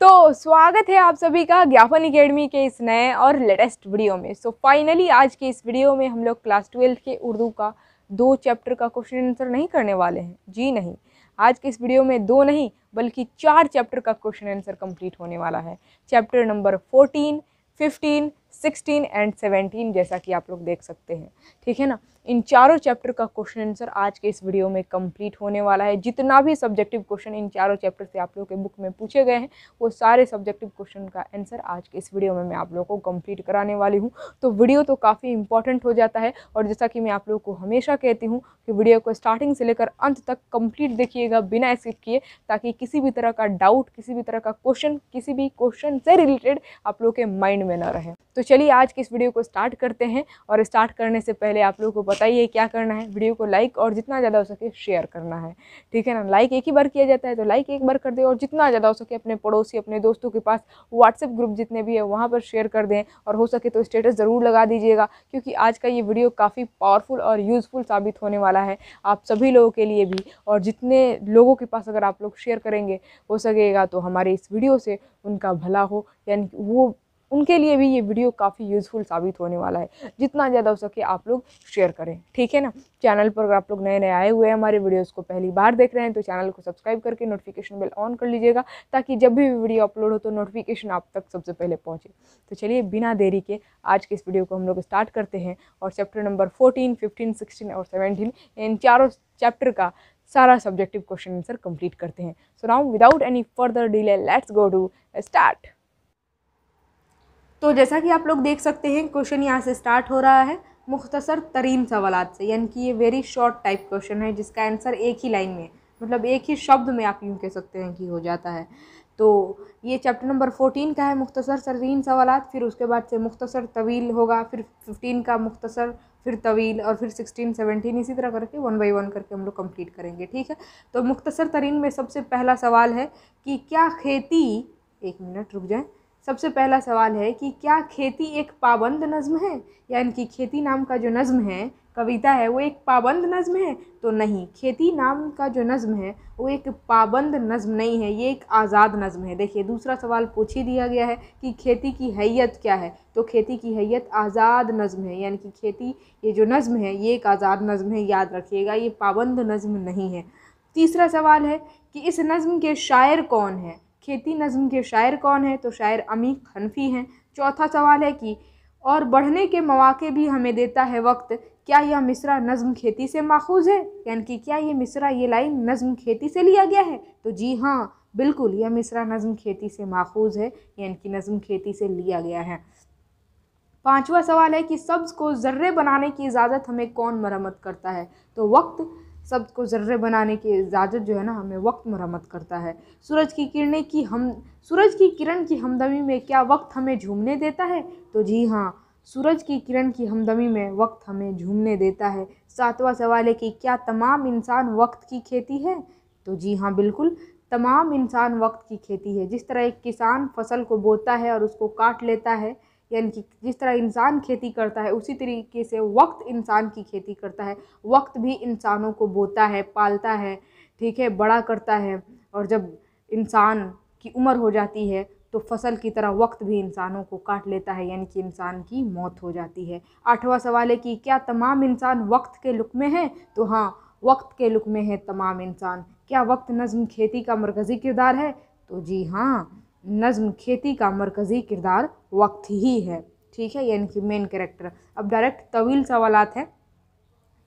तो स्वागत है आप सभी का ज्ञापन अकेडमी के इस नए और लेटेस्ट वीडियो में सो so, फाइनली आज के इस वीडियो में हम लोग क्लास ट्वेल्थ के उर्दू का दो चैप्टर का क्वेश्चन आंसर नहीं करने वाले हैं जी नहीं आज के इस वीडियो में दो नहीं बल्कि चार चैप्टर का क्वेश्चन आंसर कंप्लीट होने वाला है chapter number fourteen fifteen sixteen and seventeen जैसा कि आप लोग देख सकते हैं ठीक है ना इन चारों चैप्टर का क्वेश्चन आंसर आज के इस वीडियो में कंप्लीट होने वाला है जितना भी सब्जेक्टिव क्वेश्चन इन चारों चैप्टर से आप लोगों के बुक में पूछे गए हैं वो सारे सब्जेक्टिव क्वेश्चन का आंसर आज के इस वीडियो में मैं आप लोगों को कंप्लीट कराने वाली हूँ तो वीडियो तो काफ़ी इंपॉर्टेंट हो जाता है और जैसा कि मैं आप लोगों को हमेशा कहती हूँ कि वीडियो को स्टार्टिंग से लेकर अंत तक कम्प्लीट देखिएगा बिना स्किप किए ताकि किसी भी तरह का डाउट किसी भी तरह का क्वेश्चन किसी भी क्वेश्चन से रिलेटेड आप लोग के माइंड में ना रहे तो चलिए आज की इस वीडियो को स्टार्ट करते हैं और स्टार्ट करने से पहले आप लोगों को बताइए क्या करना है वीडियो को लाइक और जितना ज़्यादा हो सके शेयर करना है ठीक है ना लाइक एक ही बार किया जाता है तो लाइक एक बार कर दें और जितना ज़्यादा हो सके अपने पड़ोसी अपने दोस्तों के पास व्हाट्सएप ग्रुप जितने भी है वहाँ पर शेयर कर दें और हो सके तो स्टेटस ज़रूर लगा दीजिएगा क्योंकि आज का ये वीडियो काफ़ी पावरफुल और यूज़फुल साबित होने वाला है आप सभी लोगों के लिए भी और जितने लोगों के पास अगर आप लोग शेयर करेंगे हो सकेगा तो हमारे इस वीडियो से उनका भला हो यानी वो उनके लिए भी ये वीडियो काफ़ी यूज़फुल साबित होने वाला है जितना ज़्यादा हो सके आप लोग शेयर करें ठीक है ना चैनल पर अगर आप लोग नए नए आए हुए हैं हमारे वीडियोज़ को पहली बार देख रहे हैं तो चैनल को सब्सक्राइब करके नोटिफिकेशन बेल ऑन कर लीजिएगा ताकि जब भी वीडियो अपलोड हो तो नोटिफिकेशन आप तक सबसे पहले पहुँचे तो चलिए बिना देरी के आज के इस वीडियो को हम लोग स्टार्ट करते हैं और chapter number fourteen fifteen sixteen और सेवनटीन इन चारों चैप्टर का सारा सब्जेक्टिव क्वेश्चन आंसर कंप्लीट करते हैं so now without any further delay let's go to start तो जैसा कि आप लोग देख सकते हैं क्वेश्चन यहाँ से स्टार्ट हो रहा है मुख्तसर तरीन सवाल से यानी कि ये वेरी शॉर्ट टाइप क्वेश्चन है जिसका आंसर एक ही लाइन में मतलब एक ही शब्द में आप यूँ कह सकते हैं कि हो जाता है तो ये चैप्टर नंबर फोर्टीन का है मुख्तसर तरीन सवाल फिर उसके बाद से मुख्तसर तवील होगा फिर फिफ्टीन का मुख्तसर फिर तवील और फिर सिक्सटीन सेवनटीन इसी तरह करके वन बाई वन करके हम लोग कंप्लीट करेंगे ठीक है तो मुख्तसर तरीन में सबसे पहला सवाल है कि क्या खेती एक मिनट रुक जाए सबसे पहला सवाल है कि क्या खेती एक पाबंद नज़म है यानी कि खेती नाम का जो नज़म है कविता है वो एक पाबंद नज़म है तो नहीं खेती नाम का जो नज़म है वो एक पाबंद नज़म नहीं है ये एक आज़ाद नज़म है देखिए दूसरा सवाल पूछ ही दिया गया है कि खेती की हैयत क्या है तो खेती की हैत आज़ाद नज़म है यानी कि खेती ये जो नज़म है ये एक आज़ाद नज़म है याद रखिएगा ये पाबंद नज़म नहीं है तीसरा सवाल है कि इस नज़म के शायर कौन है खेती नज़म के शायर कौन है तो शायर अमी खनफी हैं चौथा सवाल है कि और बढ़ने के मौाक़े भी हमें देता है वक्त क्या यह मिसरा नज़म खेती से माखूज है यानी कि क्या ये मिसरा ये लाइन नज़म खेती से लिया गया है तो जी हाँ बिल्कुल यह मिसरा नज़म खेती से माखूज है यानी कि नज़म खेती से लिया गया है पांचवा सवाल है कि सब्ज़ को ज़र्रे बनाने की इजाज़त हमें कौन मरम्मत करता है तो वक्त सब को ज़र्रे बनाने की इजाज़त जो है ना हमें वक्त मरम्मत करता है सूरज की किरणें की हम सूरज की किरण की हमदमी में क्या वक्त हमें झूमने देता है तो जी हाँ सूरज की किरण की हमदमी में वक्त हमें झूमने देता है सातवां सवाल है कि क्या तमाम इंसान वक्त की खेती है तो जी हाँ बिल्कुल तमाम इंसान वक्त की खेती है जिस तरह एक किसान फसल को बोता है और उसको काट लेता है यानी कि जिस तरह इंसान खेती करता है उसी तरीके से वक्त इंसान की खेती करता है वक्त भी इंसानों को बोता है पालता है ठीक है बड़ा करता है और जब इंसान की उम्र हो जाती है तो फसल की तरह वक्त भी इंसानों को काट लेता है यानी कि इंसान की मौत हो जाती है आठवां सवाल है कि क्या तमाम इंसान वक्त के लुक में हैं तो हाँ वक्त के लुक में है तमाम इंसान क्या वक्त नज़म खेती का मरकज़ी किरदार है तो जी हाँ नज़म खेती का मरकज़ी किरदार वक्त ही है ठीक है यानी कि मेन कैरेक्टर अब डायरेक्ट तवील सवाल है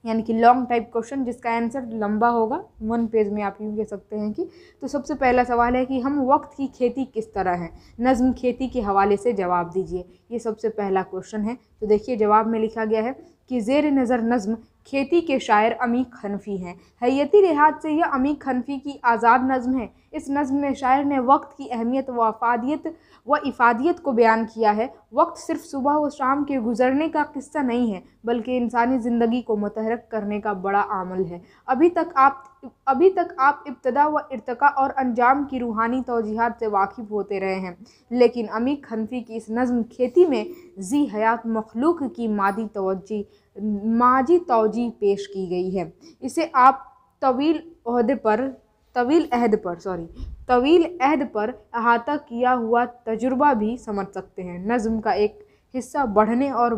यानी कि लॉन्ग टाइप क्वेश्चन जिसका आंसर लंबा होगा वन पेज में आप यूँ कह सकते हैं कि तो सबसे पहला सवाल है कि हम वक्त की खेती किस तरह है नज़म खेती के हवाले से जवाब दीजिए ये सबसे पहला क्वेश्चन है तो देखिए जवाब में लिखा गया है कि जेर नज़र नज़म खेती के शायर अमीक खनफ़ी हैं हैती लिहाज से यह अमीक खनफी की आज़ाद नज़म है इस नज़म में शायर ने वक्त की अहमियत व अफादियत व इफ़ादियत को बयान किया है वक्त सिर्फ सुबह व शाम के गुजरने का किस्सा नहीं है बल्कि इंसानी ज़िंदगी को मतहरक करने का बड़ा आमल है अभी तक आप अभी तक आप इब्तदा व इरतका और अंजाम की रूहानी तोजीहत से वाकिफ़ होते रहे हैं लेकिन अमीक खनफी की इस नज़म खेती में जी हयात मखलूक की मादी तोजी माजी तोजी पेश की गई है इसे आप तवील अहद पर तवील अहद पर सॉरी तवील अहद पर अहाता किया हुआ तजुर्बा भी समझ सकते हैं नज़म का एक हिस्सा बढ़ने और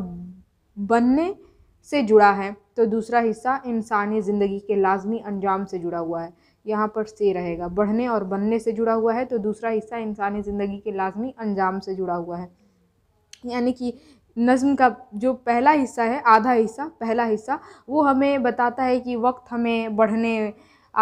बनने से जुड़ा है तो दूसरा हिस्सा इंसानी ज़िंदगी के लाजमी अंजाम से जुड़ा हुआ है यहाँ पर से रहेगा बढ़ने और बनने से जुड़ा हुआ है तो दूसरा हिस्सा इंसानी ज़िंदगी के लाजमी अंजाम से जुड़ा हुआ है यानी कि नज़म का जो पहला हिस्सा है आधा हिस्सा पहला हिस्सा वो हमें बताता है कि वक्त हमें बढ़ने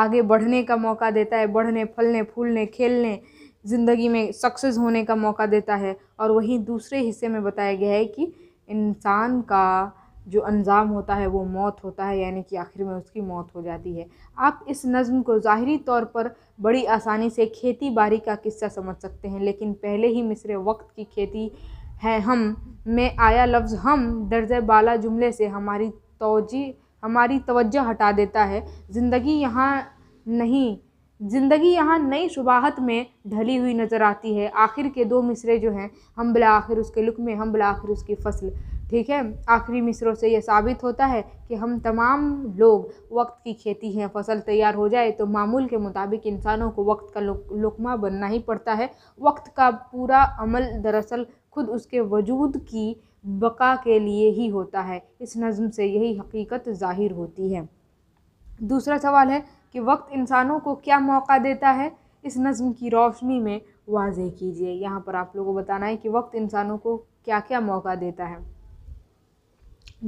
आगे बढ़ने का मौका देता है बढ़ने फलने फूलने खेलने ज़िंदगी में सक्सेस होने का मौका देता है और वहीं दूसरे हिस्से में बताया गया है कि इंसान का जो अंजाम होता है वो मौत होता है यानी कि आखिर में उसकी मौत हो जाती है आप इस नज़म को ज़ाहरी तौर पर बड़ी आसानी से खेती बाड़ी का किस्सा समझ सकते हैं लेकिन पहले ही मिसरे वक्त की खेती है हम में आया लफ्ज़ हम दर्ज बाला जुमले से हमारी तोजी हमारी तवज्जो हटा देता है ज़िंदगी यहाँ नहीं ज़िंदगी यहाँ नई शुबाहत में ढली हुई नज़र आती है आखिर के दो मिसरे जो हैं हम बला आखिर उसके लुक में हम बला आखिर उसकी फसल ठीक है आखिरी मिसरों से यह साबित होता है कि हम तमाम लोग वक्त की खेती हैं फसल तैयार हो जाए तो मामूल के मुताबिक इंसानों को वक्त का लुकमा बनना ही पड़ता है वक्त का पूरा अमल दरअसल खुद उसके वजूद की बका के लिए ही होता है इस नज़म से यही हकीकत ज़ाहिर होती है दूसरा सवाल है कि वक्त इंसानों को क्या मौका देता है इस नज़म की रोशनी में वाज कीजिए यहाँ पर आप लोगों को बताना है कि वक्त इंसानों को क्या क्या मौका देता है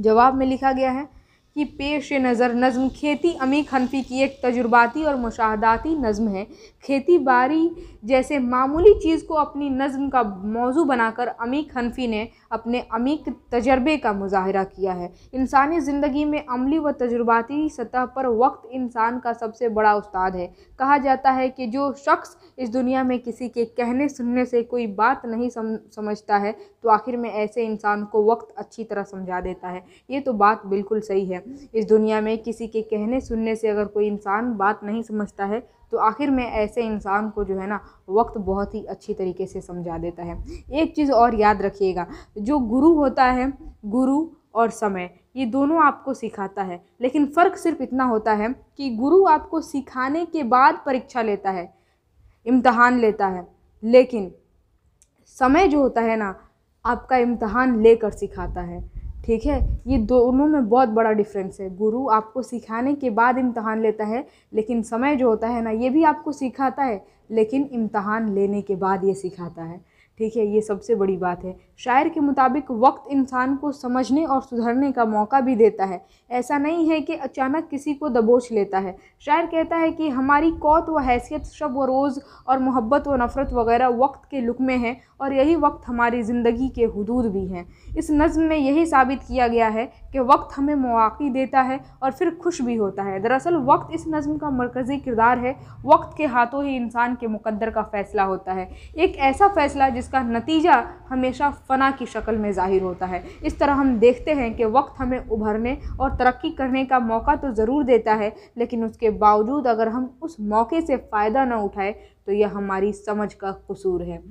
जवाब में लिखा गया है कि पेश नज़र नज़म खेती अमी खनफी की एक तजुर्बाती और मुशाहदाती नज़म है खेती बाड़ी जैसे मामूली चीज़ को अपनी नज़म का मौजू बनाकर अमीक हनफी ने अपने अमीक तजर्बे का मुजाहरा किया है इंसानी ज़िंदगी में अमली व तजुर्बाती सतह पर वक्त इंसान का सबसे बड़ा उस्ताद है कहा जाता है कि जो शख्स इस दुनिया में किसी के कहने सुनने से कोई बात नहीं सम, समझता है तो आखिर में ऐसे इंसान को वक्त अच्छी तरह समझा देता है ये तो बात बिल्कुल सही है इस दुनिया में किसी के कहने सुनने से अगर कोई इंसान बात नहीं समझता है तो आखिर में ऐसे इंसान को जो है ना वक्त बहुत ही अच्छी तरीके से समझा देता है एक चीज़ और याद रखिएगा जो गुरु होता है गुरु और समय ये दोनों आपको सिखाता है लेकिन फ़र्क सिर्फ इतना होता है कि गुरु आपको सिखाने के बाद परीक्षा लेता है इम्तहान लेता है लेकिन समय जो होता है ना आपका इम्तहान लेकर सिखाता है ठीक है ये दोनों में बहुत बड़ा डिफरेंस है गुरु आपको सिखाने के बाद इम्तहान लेता है लेकिन समय जो होता है ना ये भी आपको सिखाता है लेकिन इम्तहान लेने के बाद ये सिखाता है ठीक है ये सबसे बड़ी बात है शायर के मुताबिक वक्त इंसान को समझने और सुधरने का मौका भी देता है ऐसा नहीं है कि अचानक किसी को दबोच लेता है शायर कहता है कि हमारी कौत व हैसियत शब व रोज़ और मोहब्बत व नफ़रत वगैरह वक्त के लुक में है और यही वक्त हमारी ज़िंदगी के हदूद भी हैं इस नज़म में यही साबित किया गया है कि वक्त हमें मौाक़ी देता है और फिर खुश भी होता है दरअसल वक्त इस नज़म का मरकज़ी किरदार है वक्त के हाथों ही इंसान के मुकद्दर का फ़ैसला होता है एक ऐसा फ़ैसला जिसका नतीजा हमेशा फ़ना की शक्ल में ज़ाहिर होता है इस तरह हम देखते हैं कि वक्त हमें उभरने और तरक्की करने का मौका तो ज़रूर देता है लेकिन उसके बावजूद अगर हम उस मौके से फ़ायदा ना उठाए तो यह हमारी समझ का कसूर है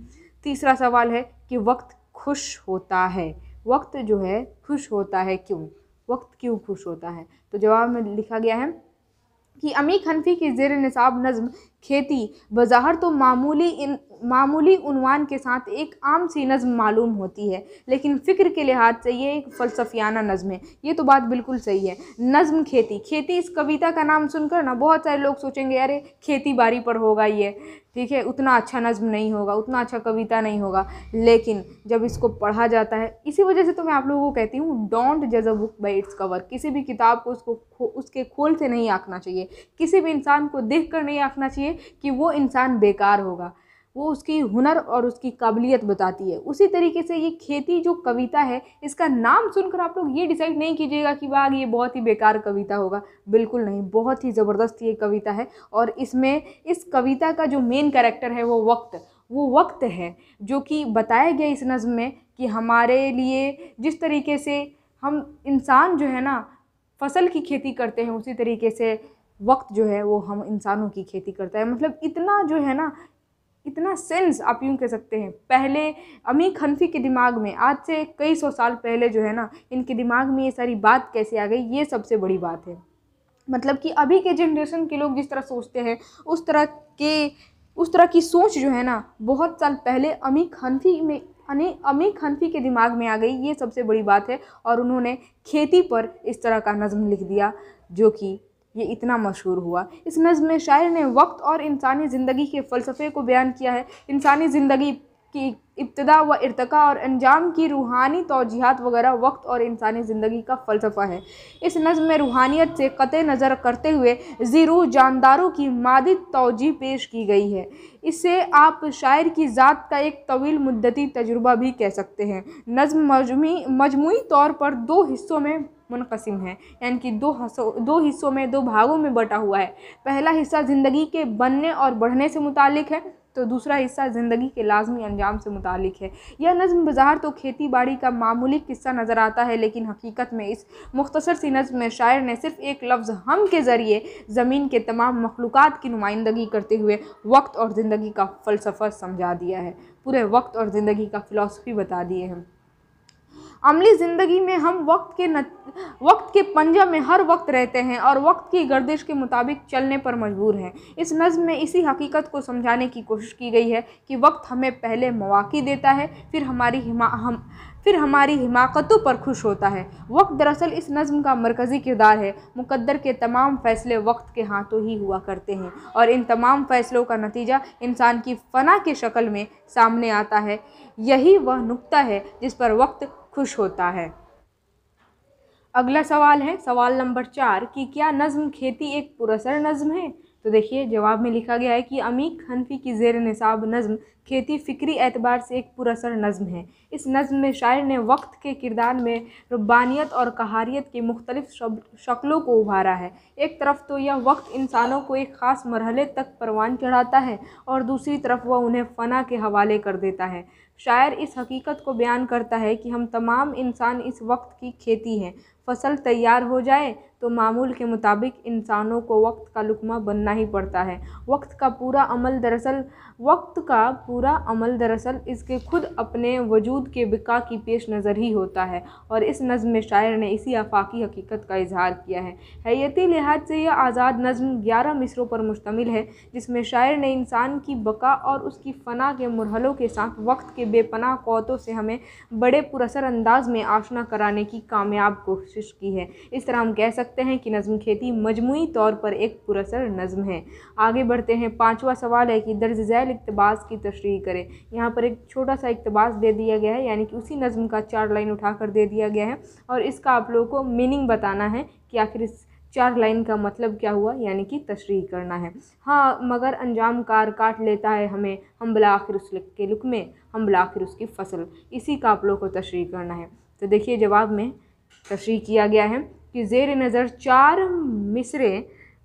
तीसरा सवाल है कि वक्त खुश होता है वक्त जो है खुश होता है क्यों वक्त क्यों खुश होता है तो जवाब में लिखा गया है कि अमीक हनफी की जेर नसाब नज़म खेती बज़ाहर तो मामूली इन मामूली उनवान के साथ एक आम सी नज़म मालूम होती है लेकिन फ़िक्र के लिहाज से ये एक फ़लसफियाना नज़म है ये तो बात बिल्कुल सही है नज़म खेती खेती इस कविता का नाम सुनकर ना बहुत सारे लोग सोचेंगे अरे खेती बाड़ी पर होगा ये ठीक है उतना अच्छा नज़म नहीं होगा उतना अच्छा कविता नहीं होगा लेकिन जब इसको पढ़ा जाता है इसी वजह से तो मैं आप लोगों को कहती हूँ डोंट जज a book by its cover किसी भी किताब को उसको खो, उसके खोल से नहीं आँखना चाहिए किसी भी इंसान को देख कर नहीं आँखना चाहिए कि वो इंसान बेकार होगा वो उसकी हुनर और उसकी काबिलियत बताती है उसी तरीके से ये खेती जो कविता है इसका नाम सुनकर आप लोग ये डिसाइड नहीं कीजिएगा कि वाह ये बहुत ही बेकार कविता होगा बिल्कुल नहीं बहुत ही ज़बरदस्त ये कविता है और इसमें इस कविता का जो मेन कैरेक्टर है वो वक्त वो वक्त है जो कि बताया गया इस नज़म में कि हमारे लिए जिस तरीके से हम इंसान जो है ना फसल की खेती करते हैं उसी तरीके से वक्त जो है वो हम इंसानों की खेती करता है मतलब इतना जो है ना इतना सेंस आप यूँ कह सकते हैं पहले अमी खनफी के दिमाग में आज से कई सौ साल पहले जो है ना इनके दिमाग में ये सारी बात कैसे आ गई ये सबसे बड़ी बात है मतलब कि अभी के जनरेशन के लोग जिस तरह सोचते हैं उस तरह के उस तरह की सोच जो है ना बहुत साल पहले अमी खनफी में अने अमीर खनफी के दिमाग में आ गई ये सबसे बड़ी बात है और उन्होंने खेती पर इस तरह का नज़म लिख दिया जो कि ये इतना मशहूर हुआ इस नज़म में शायर ने वक्त और इंसानी ज़िंदगी के फ़लसफ़े को बयान किया है इंसानी ज़िंदगी की इब्तदा व इरतका और अंजाम की रूहानी तोजीहत वगैरह वक्त और इंसानी ज़िंदगी का फ़लसफ़ा है इस नज़म में रूहानियत से कत नज़र करते हुए जीरो जानदारों की मादी तोजी पेश की गई है इसे आप शायर की ज़ात का एक तवील मुद्दती तजुर्बा भी कह सकते हैं नज़म मजमू मजमू तौर पर दो हिस्सों में मुनकसिम है यानी कि दो हिस्सों दो हिस्सों में दो भागों में बटा हुआ है पहला हिस्सा ज़िंदगी के बनने और बढ़ने से मुतालिक है तो दूसरा हिस्सा ज़िंदगी के लाजमी अंजाम से मुतालिक है यह नज़म बाजार तो खेती बाड़ी का मामूली किस्सा नज़र आता है लेकिन हकीकत में इस मुख्तसर सी नज़म में शायर ने सिर्फ एक लफ्ज़ हम के ज़रिए ज़मीन के तमाम मखलूक की नुमाइंदगी करते हुए वक्त और ज़िंदगी का फ़लसफ़ा समझा दिया है पूरे वक्त और ज़िंदगी का फ़िलासफ़ी बता दिए हैं अमली ज़िंदगी में हम वक्त के न वक्त के पंजा में हर वक्त रहते हैं और वक्त की गर्दिश के मुताबिक चलने पर मजबूर हैं इस नज़म में इसी हकीकत को समझाने की कोशिश की गई है कि वक्त हमें पहले मौाक़े देता है फिर हमारी हिमा हम फिर हमारी हिमाकतों पर खुश होता है वक्त दरअसल इस नज़म का मरकज़ी किरदार है मुकद्दर के तमाम फ़ैसले वक्त के हाथों ही हुआ करते हैं और इन तमाम फ़ैसलों का नतीजा इंसान की फ़ना के शक्ल में सामने आता है यही वह नुक्ता है जिस पर वक्त खुश होता है अगला सवाल है सवाल नंबर चार कि क्या नज़म खेती एक पुरसर नज़म है तो देखिए जवाब में लिखा गया है कि अमीक हनफी की जेर नसाब नज़म खेती फ़िक्री एतबार से एक पुरसर नज़म है इस नज़म में शायर ने वक्त के किरदार में रुबानियत और कहारियत की मुख्तलिफ शक्लों को उभारा है एक तरफ तो यह वक्त इंसानों को एक ख़ास मरहले तक परवान चढ़ाता है और दूसरी तरफ वह उन्हें फ़ना के हवाले कर देता है शायर इस हकीकत को बयान करता है कि हम तमाम इंसान इस वक्त की खेती हैं फसल तैयार हो जाए तो मामूल के मुताबिक इंसानों को वक्त का लुकमा बनना ही पड़ता है वक्त का पूरा अमल दरअसल वक्त का पूरा अमल दरअसल इसके खुद अपने वजूद के बिका की पेश नज़र ही होता है और इस नज़म में शायर ने इसी आफाकी हकीकत का इजहार किया है हैती लिहाज से यह आज़ाद नज़म ग्यारह मिसरों पर मुश्तमिल है जिसमें शायर ने इंसान की बका और उसकी फ़ना के मरहलों के साथ वक्त के बेपनाह कोतों से हमें बड़े पुरसर अंदाज में आशना कराने की कामयाब कोशिश की है इस तरह हम कह सकते सकते हैं कि नज़म खेती मजमू तौर पर एक पुरसर नज़म है आगे बढ़ते हैं पाँचवा सवाल है कि दर्ज झैल इकतबास की तशरी करें यहाँ पर एक छोटा सा इकतबास दे दिया गया है यानी कि उसी नज़म का चार लाइन उठा कर दे दिया गया है और इसका आप लोगों को मीनिंग बताना है कि आखिर इस चार लाइन का मतलब क्या हुआ यानी कि तशरी करना है हाँ मगर अंजाम कार काट लेता है हमें हम बला आखिर उस लुक के लुक में हम बला आखिर उसकी फसल इसी का आप लोगों को तशरी करना है तो देखिए जवाब में तशरी किया गया है की जेर नज़र चार मिसरे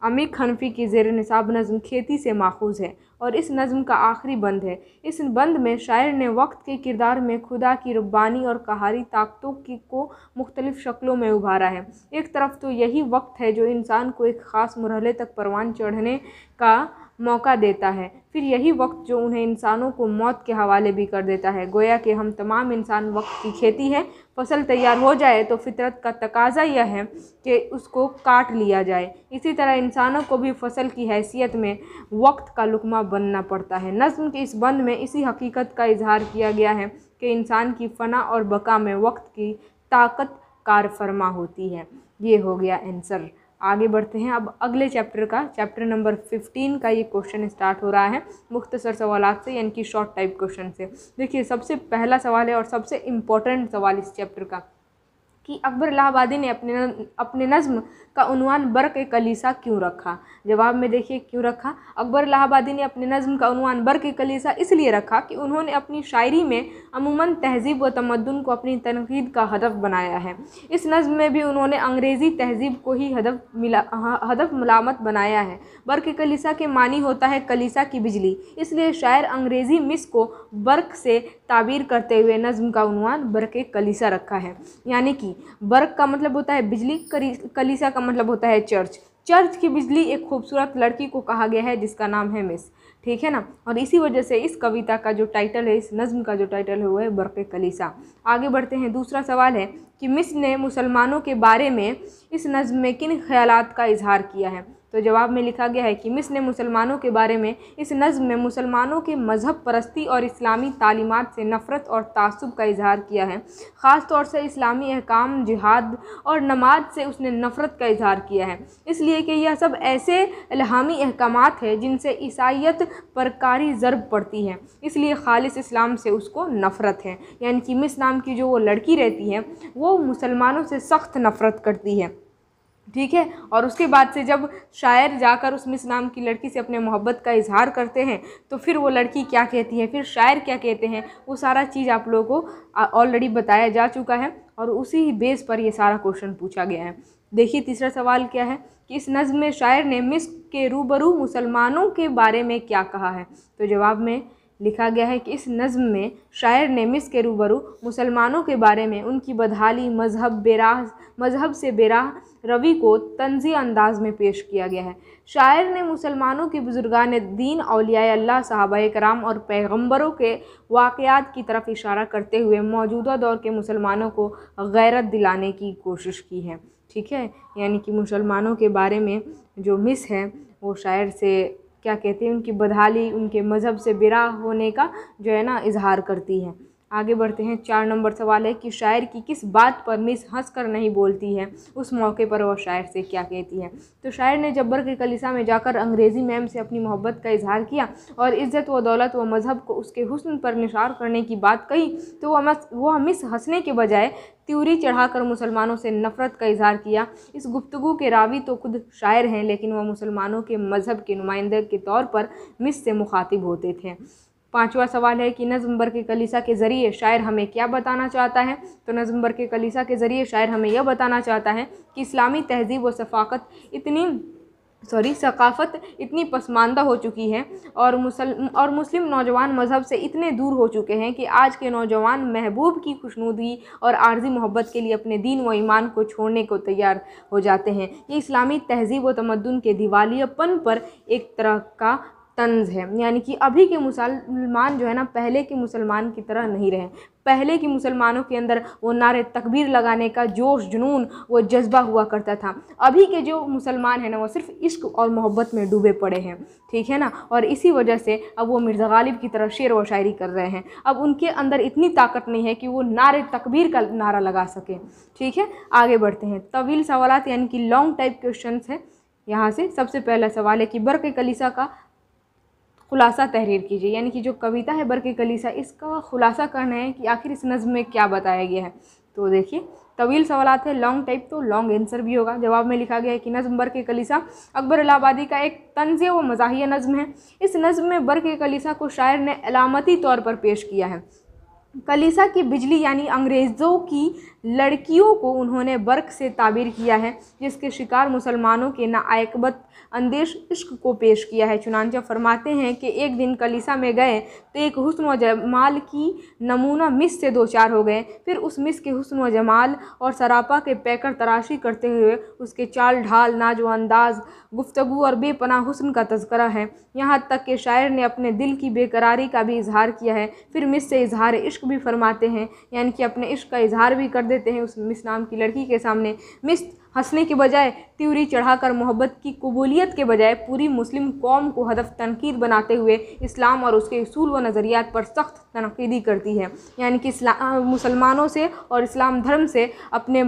अमीर खनफी की जेर नसाब नज़म खेती से माखूज है और इस नज़म का आखिरी बंद है इस बंद में शायर ने वक्त के किरदार में खुदा की रुबानी और कहारी ताकतों की को मुख्तलिफ़ शक्लों में उभारा है एक तरफ तो यही वक्त है जो इंसान को एक ख़ास मरहले तक परवान चढ़ने का मौका देता है फिर यही वक्त जो उन्हें इंसानों को मौत के हवाले भी कर देता है गोया कि हम तमाम इंसान वक्त की खेती है फसल तैयार हो जाए तो फितरत का तकाजा यह है कि उसको काट लिया जाए इसी तरह इंसानों को भी फसल की हैसियत में वक्त का लुकमा बनना पड़ता है नज्म के इस बंद में इसी हकीकत का इजहार किया गया है कि इंसान की फ़ना और बका में वक्त की ताकत कार फरमा होती है ये हो गया आंसर आगे बढ़ते हैं अब अगले चैप्टर का चैप्टर नंबर फिफ्टीन का ये क्वेश्चन स्टार्ट हो रहा है मुख्तसर सवाल से यानी कि शॉर्ट टाइप क्वेश्चन से देखिए सबसे पहला सवाल है और सबसे इम्पॉर्टेंट सवाल इस चैप्टर का कि अकबर इलाहाबादी ने अपने अपने नज़म का उनवान बर्क कलीसा क्यों रखा जवाब में देखिए क्यों रखा अकबर इलाहाबादी ने अपने नज़म का उनवान बर्क कलीसा इसलिए रखा कि उन्होंने अपनी शायरी में अमूमन तहजीब व तमदन को अपनी तनकीद का हदफ बनाया है इस नज़म में भी उन्होंने अंग्रेज़ी तहजीब को ही हदफ मिला हदफ मलामत बनाया है बर्क कलीसा के मानी होता है कलीसा की बिजली इसलिए शायर अंग्रेज़ी मिस को बर्क से ताबीर करते हुए नज़म का उनवान बर्क कलीसा रखा है यानी कि बर्क का मतलब होता है बिजली कलीसा का मतलब होता है चर्च चर्च की बिजली एक खूबसूरत लड़की को कहा गया है जिसका नाम है मिस ठीक है ना और इसी वजह से इस कविता का जो टाइटल है इस नज्म का जो टाइटल है वो है बर्क कलीसा आगे बढ़ते हैं दूसरा सवाल है कि मिस ने मुसलमानों के बारे में इस नज्म में किन ख्याल का इजहार किया है तो जवाब में लिखा गया है कि मिस ने मुसलमानों के बारे में इस नज़म में मुसलमानों के मजहब परस्ती और इस्लामी तालीमत से नफ़रत और तसब का इजहार किया है ख़ास तौर से इस्लामी अहकाम जिहाद और नमाज से उसने नफ़रत का इजहार किया है इसलिए कि यह सब ऐसे इलामी अहकाम हैं जिनसे ईसाइत पर कारी ज़रब पड़ती है इसलिए खालिस इस्लाम से उसको नफ़रत है यानी कि मिस नाम की जो वो लड़की रहती है वो मुसलमानों से सख्त नफ़रत करती है ठीक है और उसके बाद से जब शायर जाकर उस मिस नाम की लड़की से अपने मोहब्बत का इजहार करते हैं तो फिर वो लड़की क्या कहती है फिर शायर क्या कहते हैं वो सारा चीज़ आप लोगों को ऑलरेडी बताया जा चुका है और उसी ही बेस पर ये सारा क्वेश्चन पूछा गया है देखिए तीसरा सवाल क्या है कि इस नज़म में शायर ने मिस के रूबरू मुसलमानों के बारे में क्या कहा है तो जवाब में लिखा गया है कि इस नज़म में शायर ने मिस के रूबरू मुसलमानों के बारे में उनकी बदहाली मजहब बेराह मजहब से बेराह रवि को तंजी अंदाज में पेश किया गया है शायर ने मुसलमानों के बुजुर्गान दीन अलिया अल्लाह साहब कराम और पैगंबरों के वाक़ात की तरफ इशारा करते हुए मौजूदा दौर के मुसलमानों को गैरत दिलाने की कोशिश की है ठीक है यानी कि मुसलमानों के बारे में जो मिस है वो शायर से क्या कहते हैं उनकी बदहाली उनके मज़हब से बिरा होने का जो है ना इजहार करती है आगे बढ़ते हैं चार नंबर सवाल है कि शायर की किस बात पर मिस हंस कर नहीं बोलती है उस मौके पर वह शायर से क्या कहती है तो शायर ने जब्बर के कलिसा में जाकर अंग्रेज़ी मैम से अपनी मोहब्बत का इजहार किया और इज़्ज़त व दौलत व मज़हब को उसके हुस्न पर निशार करने की बात कही तो वह वह मिस हंसने के बजाय त्यूरी चढ़ाकर मुसलमानों से नफ़रत का इजहार किया इस गुफ्तु के रावी तो खुद शायर हैं लेकिन वह मुसलमानों के मज़हब के नुमाइंदे के तौर पर मिस से मुखातिब होते थे पांचवा सवाल है कि नज़म बर के कलीसा के ज़रिए शायर हमें क्या बताना चाहता है तो नज़म बर के कलीसा के ज़रिए शायर हमें यह बताना चाहता है कि इस्लामी तहजीब व सफ़ाक़त इतनी सॉरी सकाफ़त इतनी पसमानदा हो चुकी है और मुसल और मुस्लिम नौजवान मज़हब से इतने दूर हो चुके हैं कि आज के नौजवान महबूब की खुशनूदगी और आर्जी मोहब्बत के लिए अपने दीन व ईमान को छोड़ने को तैयार हो जाते हैं ये इस्लामी तहजीब व तमदन के दिवालियापन पर एक तरह का तंज है यानी कि अभी के मुसलमान जो है ना पहले के मुसलमान की तरह नहीं रहे पहले के मुसलमानों के अंदर वो नारे तकबीर लगाने का जोश जुनून वो जज्बा हुआ करता था अभी के जो मुसलमान हैं ना वो सिर्फ इश्क और मोहब्बत में डूबे पड़े हैं ठीक है ना और इसी वजह से अब वो मिर्ज़ा गालिब की तरह शेर व शायरी कर रहे हैं अब उनके अंदर इतनी ताकत नहीं है कि वो नारे तकबीर का नारा लगा सके ठीक है आगे बढ़ते हैं तवील सवाल यानी कि लॉन्ग टाइप क्वेश्चन है यहाँ से सबसे पहला सवाल है कि बर्क कलीसा का खुलासा तहरीर कीजिए यानी कि जो कविता है बरके कलीसा इसका खुलासा करना है कि आखिर इस नज़म में क्या बताया गया है तो देखिए तवील सवाल है लॉन्ग टाइप तो लॉन्ग आंसर भी होगा जवाब में लिखा गया है कि नज़म बरके कलीसा अकबर इलाहाबादी का एक तंज व मजाहिया नज़म है इस नज़म में बर के कलीसा को शायर ने अलामती तौर पर पेश किया है कलीसा की बिजली यानी अंग्रेज़ों की लड़कियों को उन्होंने बर्क से ताबीर किया है जिसके शिकार मुसलमानों के नायकबत अंदेश इश्क को पेश किया है चुनानचा फरमाते हैं कि एक दिन कलीसा में गए तो एक हसन व जमाल की नमूना मिस से दो चार हो गए फिर उस मिस के हसन व जमाल और सरापा के पैकर तराशी करते हुए उसके चाल ढाल नाजो अंदाज गुफ्तु और बेपना हसन का तस्करा है यहाँ तक कि शायर ने अपने दिल की बेकरारी का भी इजहार किया है फिर मिस से इजहार इश्क भी फरमाते हैं यानी कि अपने इश्क का इजहार भी कर देते हैं उस मिस नाम की लड़की के सामने मिस हंसने के बजाय त्यूरी चढ़ाकर मोहब्बत की कबूलियत के बजाय पूरी मुस्लिम कौम को हदफ तनकीद बनाते हुए इस्लाम और उसके असूल व नज़रियात पर सख्त तनकीदी करती है यानी कि मुसलमानों से और इस्लाम धर्म से अपने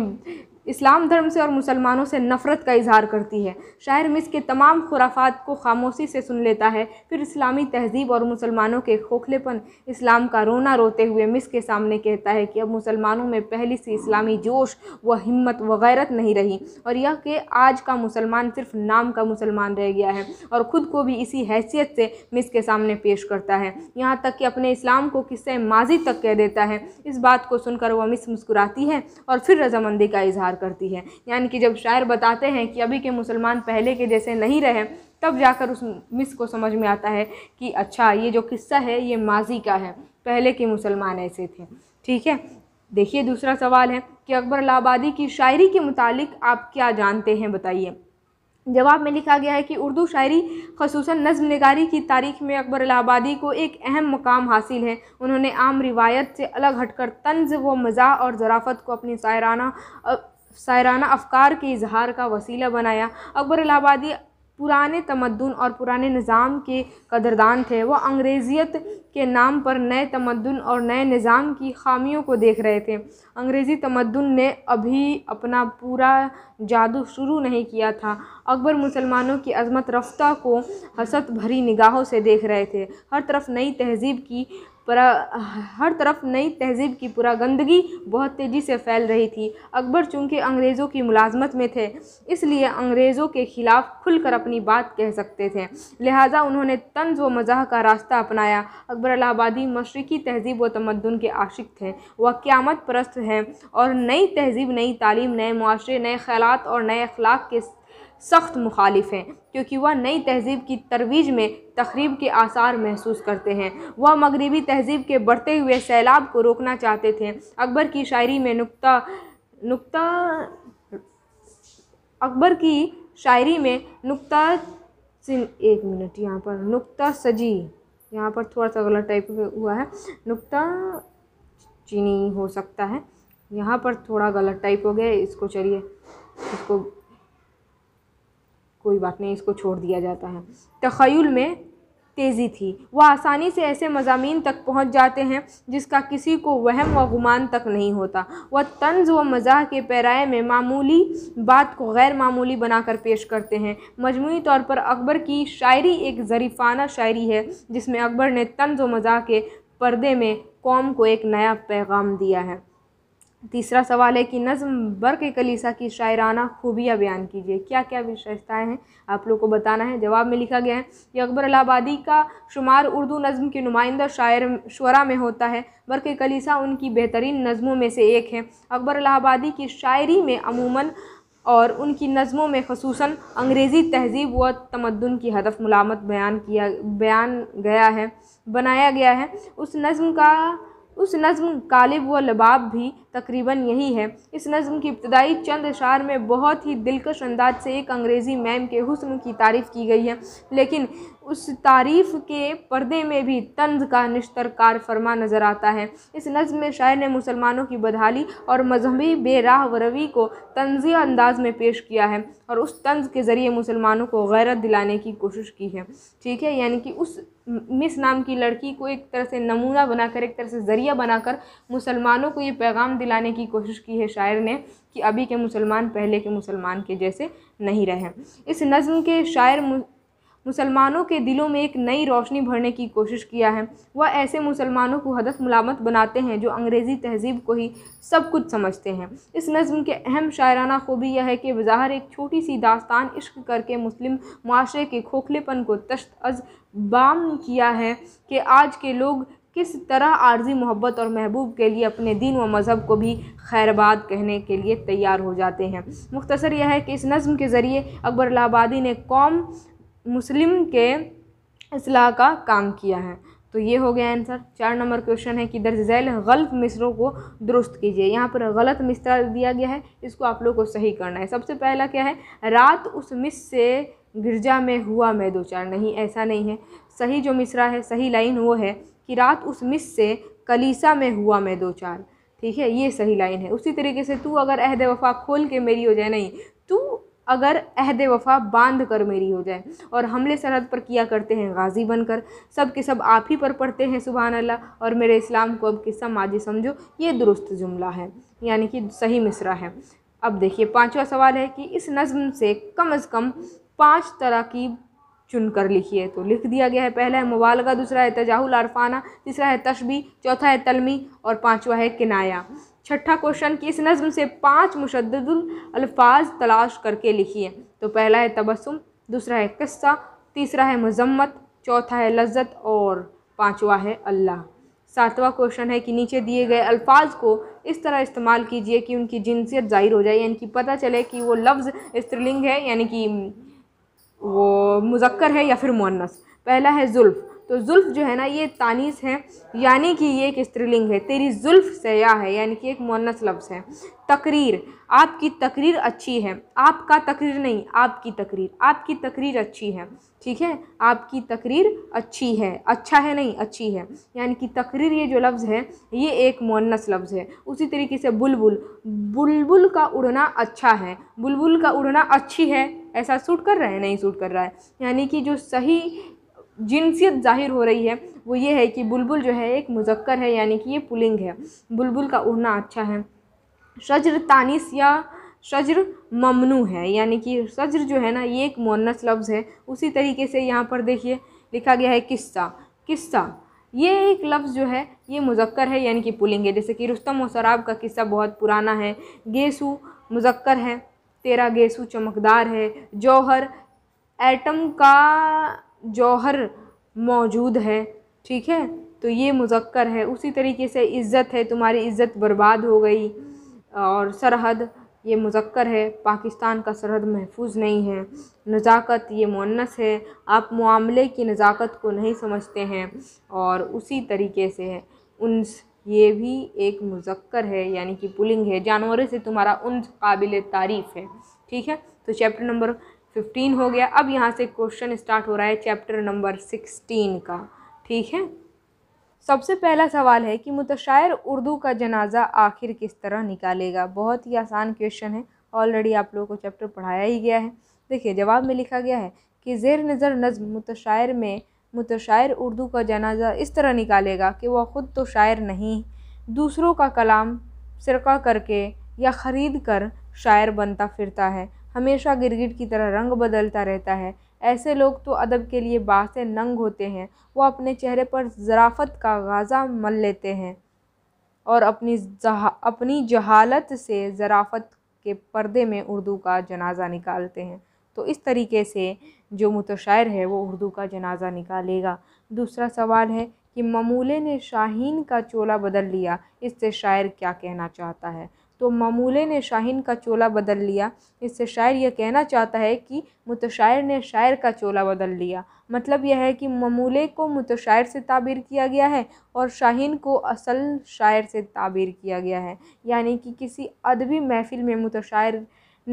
इस्लाम धर्म से और मुसलमानों से नफ़रत का इजहार करती है शायर मिस के तमाम खुराफात को खामोशी से सुन लेता है फिर इस्लामी तहजीब और मुसलमानों के खोखलेपन इस्लाम का रोना रोते हुए मिस के सामने कहता है कि अब मुसलमानों में पहली सी इस्लामी जोश व हिम्मत वगैरह नहीं रही और यह कि आज का मुसलमान सिर्फ नाम का मुसलमान रह गया है और ख़ुद को भी इसी हैसियत से मिस के सामने पेश करता है यहाँ तक कि अपने इस्लाम को किस्से माजी तक कह देता है इस बात को सुनकर वह मिस मुस्कुराती है और फिर रजामंदी का इजहार इनकार करती है यानी कि जब शायर बताते हैं कि अभी के मुसलमान पहले के जैसे नहीं रहे तब जाकर उस मिस को समझ में आता है कि अच्छा ये जो किस्सा है ये माजी का है पहले के मुसलमान ऐसे थे ठीक है देखिए दूसरा सवाल है कि अकबर अलाबादी की शायरी के मुतालिक आप क्या जानते हैं बताइए जवाब में लिखा गया है कि उर्दू शायरी खसूस नज़म नगारी की तारीख में अकबर अलाबादी को एक अहम मकाम हासिल है उन्होंने आम रिवायत से अलग हटकर तंज व मज़ा और ज़राफ़त को अपनी शायराना शायराना अफकार के इजहार का वसीला बनाया अकबर इलाहाबादी पुराने तमद्दन और पुराने निज़ाम के कदरदान थे वह अंग्रेज़ियत के नाम पर नए तमद्दन और नए निज़ाम की खामियों को देख रहे थे अंग्रेज़ी तमद्दन ने अभी अपना पूरा जादू शुरू नहीं किया था अकबर मुसलमानों की अजमत रफ्तार को हसत भरी निगाहों से देख रहे थे हर तरफ नई तहजीब की पूरा हर तरफ नई तहजीब की पूरा गंदगी बहुत तेज़ी से फैल रही थी अकबर चूँकि अंग्रेज़ों की मुलाजमत में थे इसलिए अंग्रेज़ों के ख़िलाफ़ खुलकर अपनी बात कह सकते थे लिहाजा उन्होंने तंज व मज़ाह का रास्ता अपनाया अकबर इलाहाबादी मशरक़ी तहजीब व तमदन के आशिक थे वह क्यामत परस्त हैं और नई तहजीब नई तालीम नए माशरे नए ख्याल और नए अखलाक के सख्त मुखालिफ हैं क्योंकि वह नई तहजीब की तरवीज में तकरीब के आसार महसूस करते हैं वह मगरबी तहजीब के बढ़ते हुए सैलाब को रोकना चाहते थे अकबर की शायरी में नुकता नुकता अकबर की शायरी में सिन एक मिनट यहाँ पर नुकता सजी यहाँ पर थोड़ा सा गलत टाइप हुआ है नुकता चीनी हो सकता है यहाँ पर थोड़ा गलत टाइप हो गया इसको चलिए इसको कोई बात नहीं इसको छोड़ दिया जाता है तखयल में तेज़ी थी वह आसानी से ऐसे मजामी तक पहुंच जाते हैं जिसका किसी को वहम व गुमान तक नहीं होता वह तंज व मज़ाह के पैराए में मामूली बात को गैर मामूली बनाकर पेश करते हैं मजमू तौर पर अकबर की शायरी एक ज़रीफ़ाना शायरी है जिसमें अकबर ने तंज व मजाक के पर्दे में कौम को एक नया पैगाम दिया है तीसरा सवाल है कि नज़म बर के कलीसा की शायराना खूबियाँ बयान कीजिए क्या क्या विशेषताएं हैं आप लोग को बताना है जवाब में लिखा गया है कि अकबर अलाबादी का शुमार उर्दू नज़म के नुमाइंदा शायर शुरा में होता है बर के कलीसा उनकी बेहतरीन नज़मों में से एक है अकबर अलाबादी की शायरी में अमूमन और उनकी नज़मों में खसूस अंग्रेज़ी तहजीब व तमदन की हदफ मलामत बयान किया बयान गया है बनाया गया है उस नज़म का उस नज़म गालिब व लबाब भी तकरीबन यही है इस नज़म की इब्तदाई चंद अशार में बहुत ही दिलकश अंदाज से एक अंग्रेज़ी मैम के हुस्न की तारीफ़ की गई है लेकिन उस तारीफ़ के पर्दे में भी तंज का निश्तर कार फरमा नज़र आता है इस नज़म में शायर ने मुसलमानों की बदहाली और मजहबी बेराह रवी को तंजी अंदाज में पेश किया है और उस तंज के ज़रिए मुसलमानों को गैरत दिलाने की कोशिश की है ठीक है यानी कि उस मिस नाम की लड़की को एक तरह से नमूना बनाकर एक तरह से ज़रिया बनाकर मुसलमानों को ये पैगाम दिलाने की कोशिश की है शायर ने कि अभी के मुसलमान पहले के मुसलमान के जैसे नहीं रहे इस नज़म के शायर मुसलमानों के दिलों में एक नई रोशनी भरने की कोशिश किया है वह ऐसे मुसलमानों को हदफ मलामत बनाते हैं जो अंग्रेज़ी तहजीब को ही सब कुछ समझते हैं इस नज़म के अहम शायराना खूबी यह है कि बाहर एक छोटी सी दास्तान इश्क करके मुस्लिम माशरे के खोखलेपन को तश्त अज बाम किया है कि आज के लोग किस तरह आर्जी मोहब्बत और महबूब के लिए अपने दीन व मज़हब को भी खैरबाद कहने के लिए तैयार हो जाते हैं मुख्तसर यह है कि इस नज़म के ज़रिए अकबर लाबादी ने कौम मुस्लिम के असलाह का काम किया है तो ये हो गया आंसर चार नंबर क्वेश्चन है कि दर्ज झैल गलत मिसरों को दुरुस्त कीजिए यहाँ पर गलत मिसरा दिया गया है इसको आप लोग को सही करना है सबसे पहला क्या है रात उस मिस से गिरजा में हुआ मैं दो चार नहीं ऐसा नहीं है सही जो मिसरा है सही लाइन वो है कि रात उस मिस से कलीसा में हुआ मैं दो चार ठीक है ये सही लाइन है उसी तरीके से तू अगर अहद वफा खोल के मेरी हो जाए नहीं तू अगर अहद वफा बांध कर मेरी हो जाए और हमले सरहद पर किया करते हैं गाजी बनकर सब के सब आप ही पर पढ़ते हैं सुबह अल्लाह और मेरे इस्लाम को अब किस्सा माजी समझो ये दुरुस्त जुमला है यानी कि सही मिसरा है अब देखिए पांचवा सवाल है कि इस नज़म से कम अज़ कम पाँच तरह की चुन कर लिखिए तो लिख दिया गया है पहला है मुबालगा दूसरा है तजाहुल अरफाना तीसरा है तशबी चौथा है तलमी और पाँचवा है किनाया छठा क्वेश्चन कि इस नज़म से पाँच मुशदुल अल्फाज तलाश करके लिखिए तो पहला है तबसम दूसरा है किस्सा तीसरा है मजम्मत चौथा है लज्जत और पाँचवा है अल्लाह सातवां क्वेश्चन है कि नीचे दिए गए अल्फाज को इस तरह इस्तेमाल कीजिए कि उनकी जिनसियत ज़ाहिर हो जाए यानी कि पता चले कि वो लफ्ज़ स्त्रीलिंग है यानी कि वो मुजक्कर है या फिर मुन्नस पहला है जुल्फ़ तो जुल्फ़ जो है ना ये तानीस है यानी कि ये एक स्त्रीलिंग है तेरी जुल्फ़ सयाह है यानी कि एक मोनस लफ्ज़ है तकरीर आपकी तकरीर अच्छी है आपका तकरीर नहीं आपकी तकरीर आपकी तकरीर अच्छी है ठीक है आपकी तकरीर अच्छी है अच्छा है नहीं अच्छी है यानी कि तकरीर ये जो लफ्ज़ है ये एक मोनस लफ्ज़ है उसी तरीके से बुलबुल बुलबुल का उड़ना अच्छा है बुलबुल का उड़ना अच्छी है ऐसा सूट कर रहा है नहीं सूट कर रहा है यानी कि जो सही जिनसियत ज़ाहिर हो रही है वो ये है कि बुलबुल जो है एक मुजक्कर है यानी कि ये पुलिंग है बुलबुल का उड़ना अच्छा है शज्र तानिस या शज्र ममनू है यानी कि शज्र जो है ना ये एक मोनस लफ्ज़ है उसी तरीके से यहाँ पर देखिए लिखा गया है किस्सा किस्सा ये एक लफ्ज़ जो है ये मुजक्कर है यानी कि पुलिंग है जैसे कि रुस्तम और शराब का किस्सा बहुत पुराना है गेसु मुजक्कर है तेरा गेसु चमकदार है जौहर एटम का जौहर मौजूद है ठीक है तो ये मुजक्कर है उसी तरीके से इज़्ज़त है तुम्हारी इज़्ज़त बर्बाद हो गई और सरहद ये मुजक्कर है पाकिस्तान का सरहद महफूज नहीं है नज़ाकत ये मुन्नस है आप मामले की नज़ाकत को नहीं समझते हैं और उसी तरीके से है उन्स ये भी एक मुजक्कर है यानी कि पुलिंग है जानवरों से तुम्हारा उन्स काबिल तारीफ़ है ठीक है तो चैप्टर नंबर फिफ्टीन हो गया अब यहाँ से क्वेश्चन स्टार्ट हो रहा है चैप्टर नंबर सिक्सटीन का ठीक है सबसे पहला सवाल है कि मुतशायर उर्दू का जनाजा आखिर किस तरह निकालेगा बहुत ही आसान क्वेश्चन है ऑलरेडी आप लोगों को चैप्टर पढ़ाया ही गया है देखिए जवाब में लिखा गया है कि जेर नज़र नज़म मुतशायर में मुतशायर उर्दू का जनाजा इस तरह निकालेगा कि वह ख़ुद तो शायर नहीं दूसरों का कलाम सरका करके या ख़रीद कर शायर बनता फिरता है हमेशा गिरगिट की तरह रंग बदलता रहता है ऐसे लोग तो अदब के लिए बासे नंग होते हैं वो अपने चेहरे पर ज़राफ़त का गाज़ा मल लेते हैं और अपनी जहा अपनी जहालत से ज़राफ़त के पर्दे में उर्दू का जनाजा निकालते हैं तो इस तरीके से जो मुतशायर है वो उर्दू का जनाजा निकालेगा दूसरा सवाल है कि ममूले ने शाहीन का चोला बदल लिया इससे शायर क्या कहना चाहता है तो मामूले ने शाहीन का चोला बदल लिया इससे शायर यह कहना चाहता है कि मुतशायर ने शायर का चोला बदल लिया मतलब यह है कि ममूले को मुतशायर से ताबीर किया गया है और शाहीन को असल शायर से ताबीर किया गया है यानी कि किसी अदबी महफिल में मुतशायर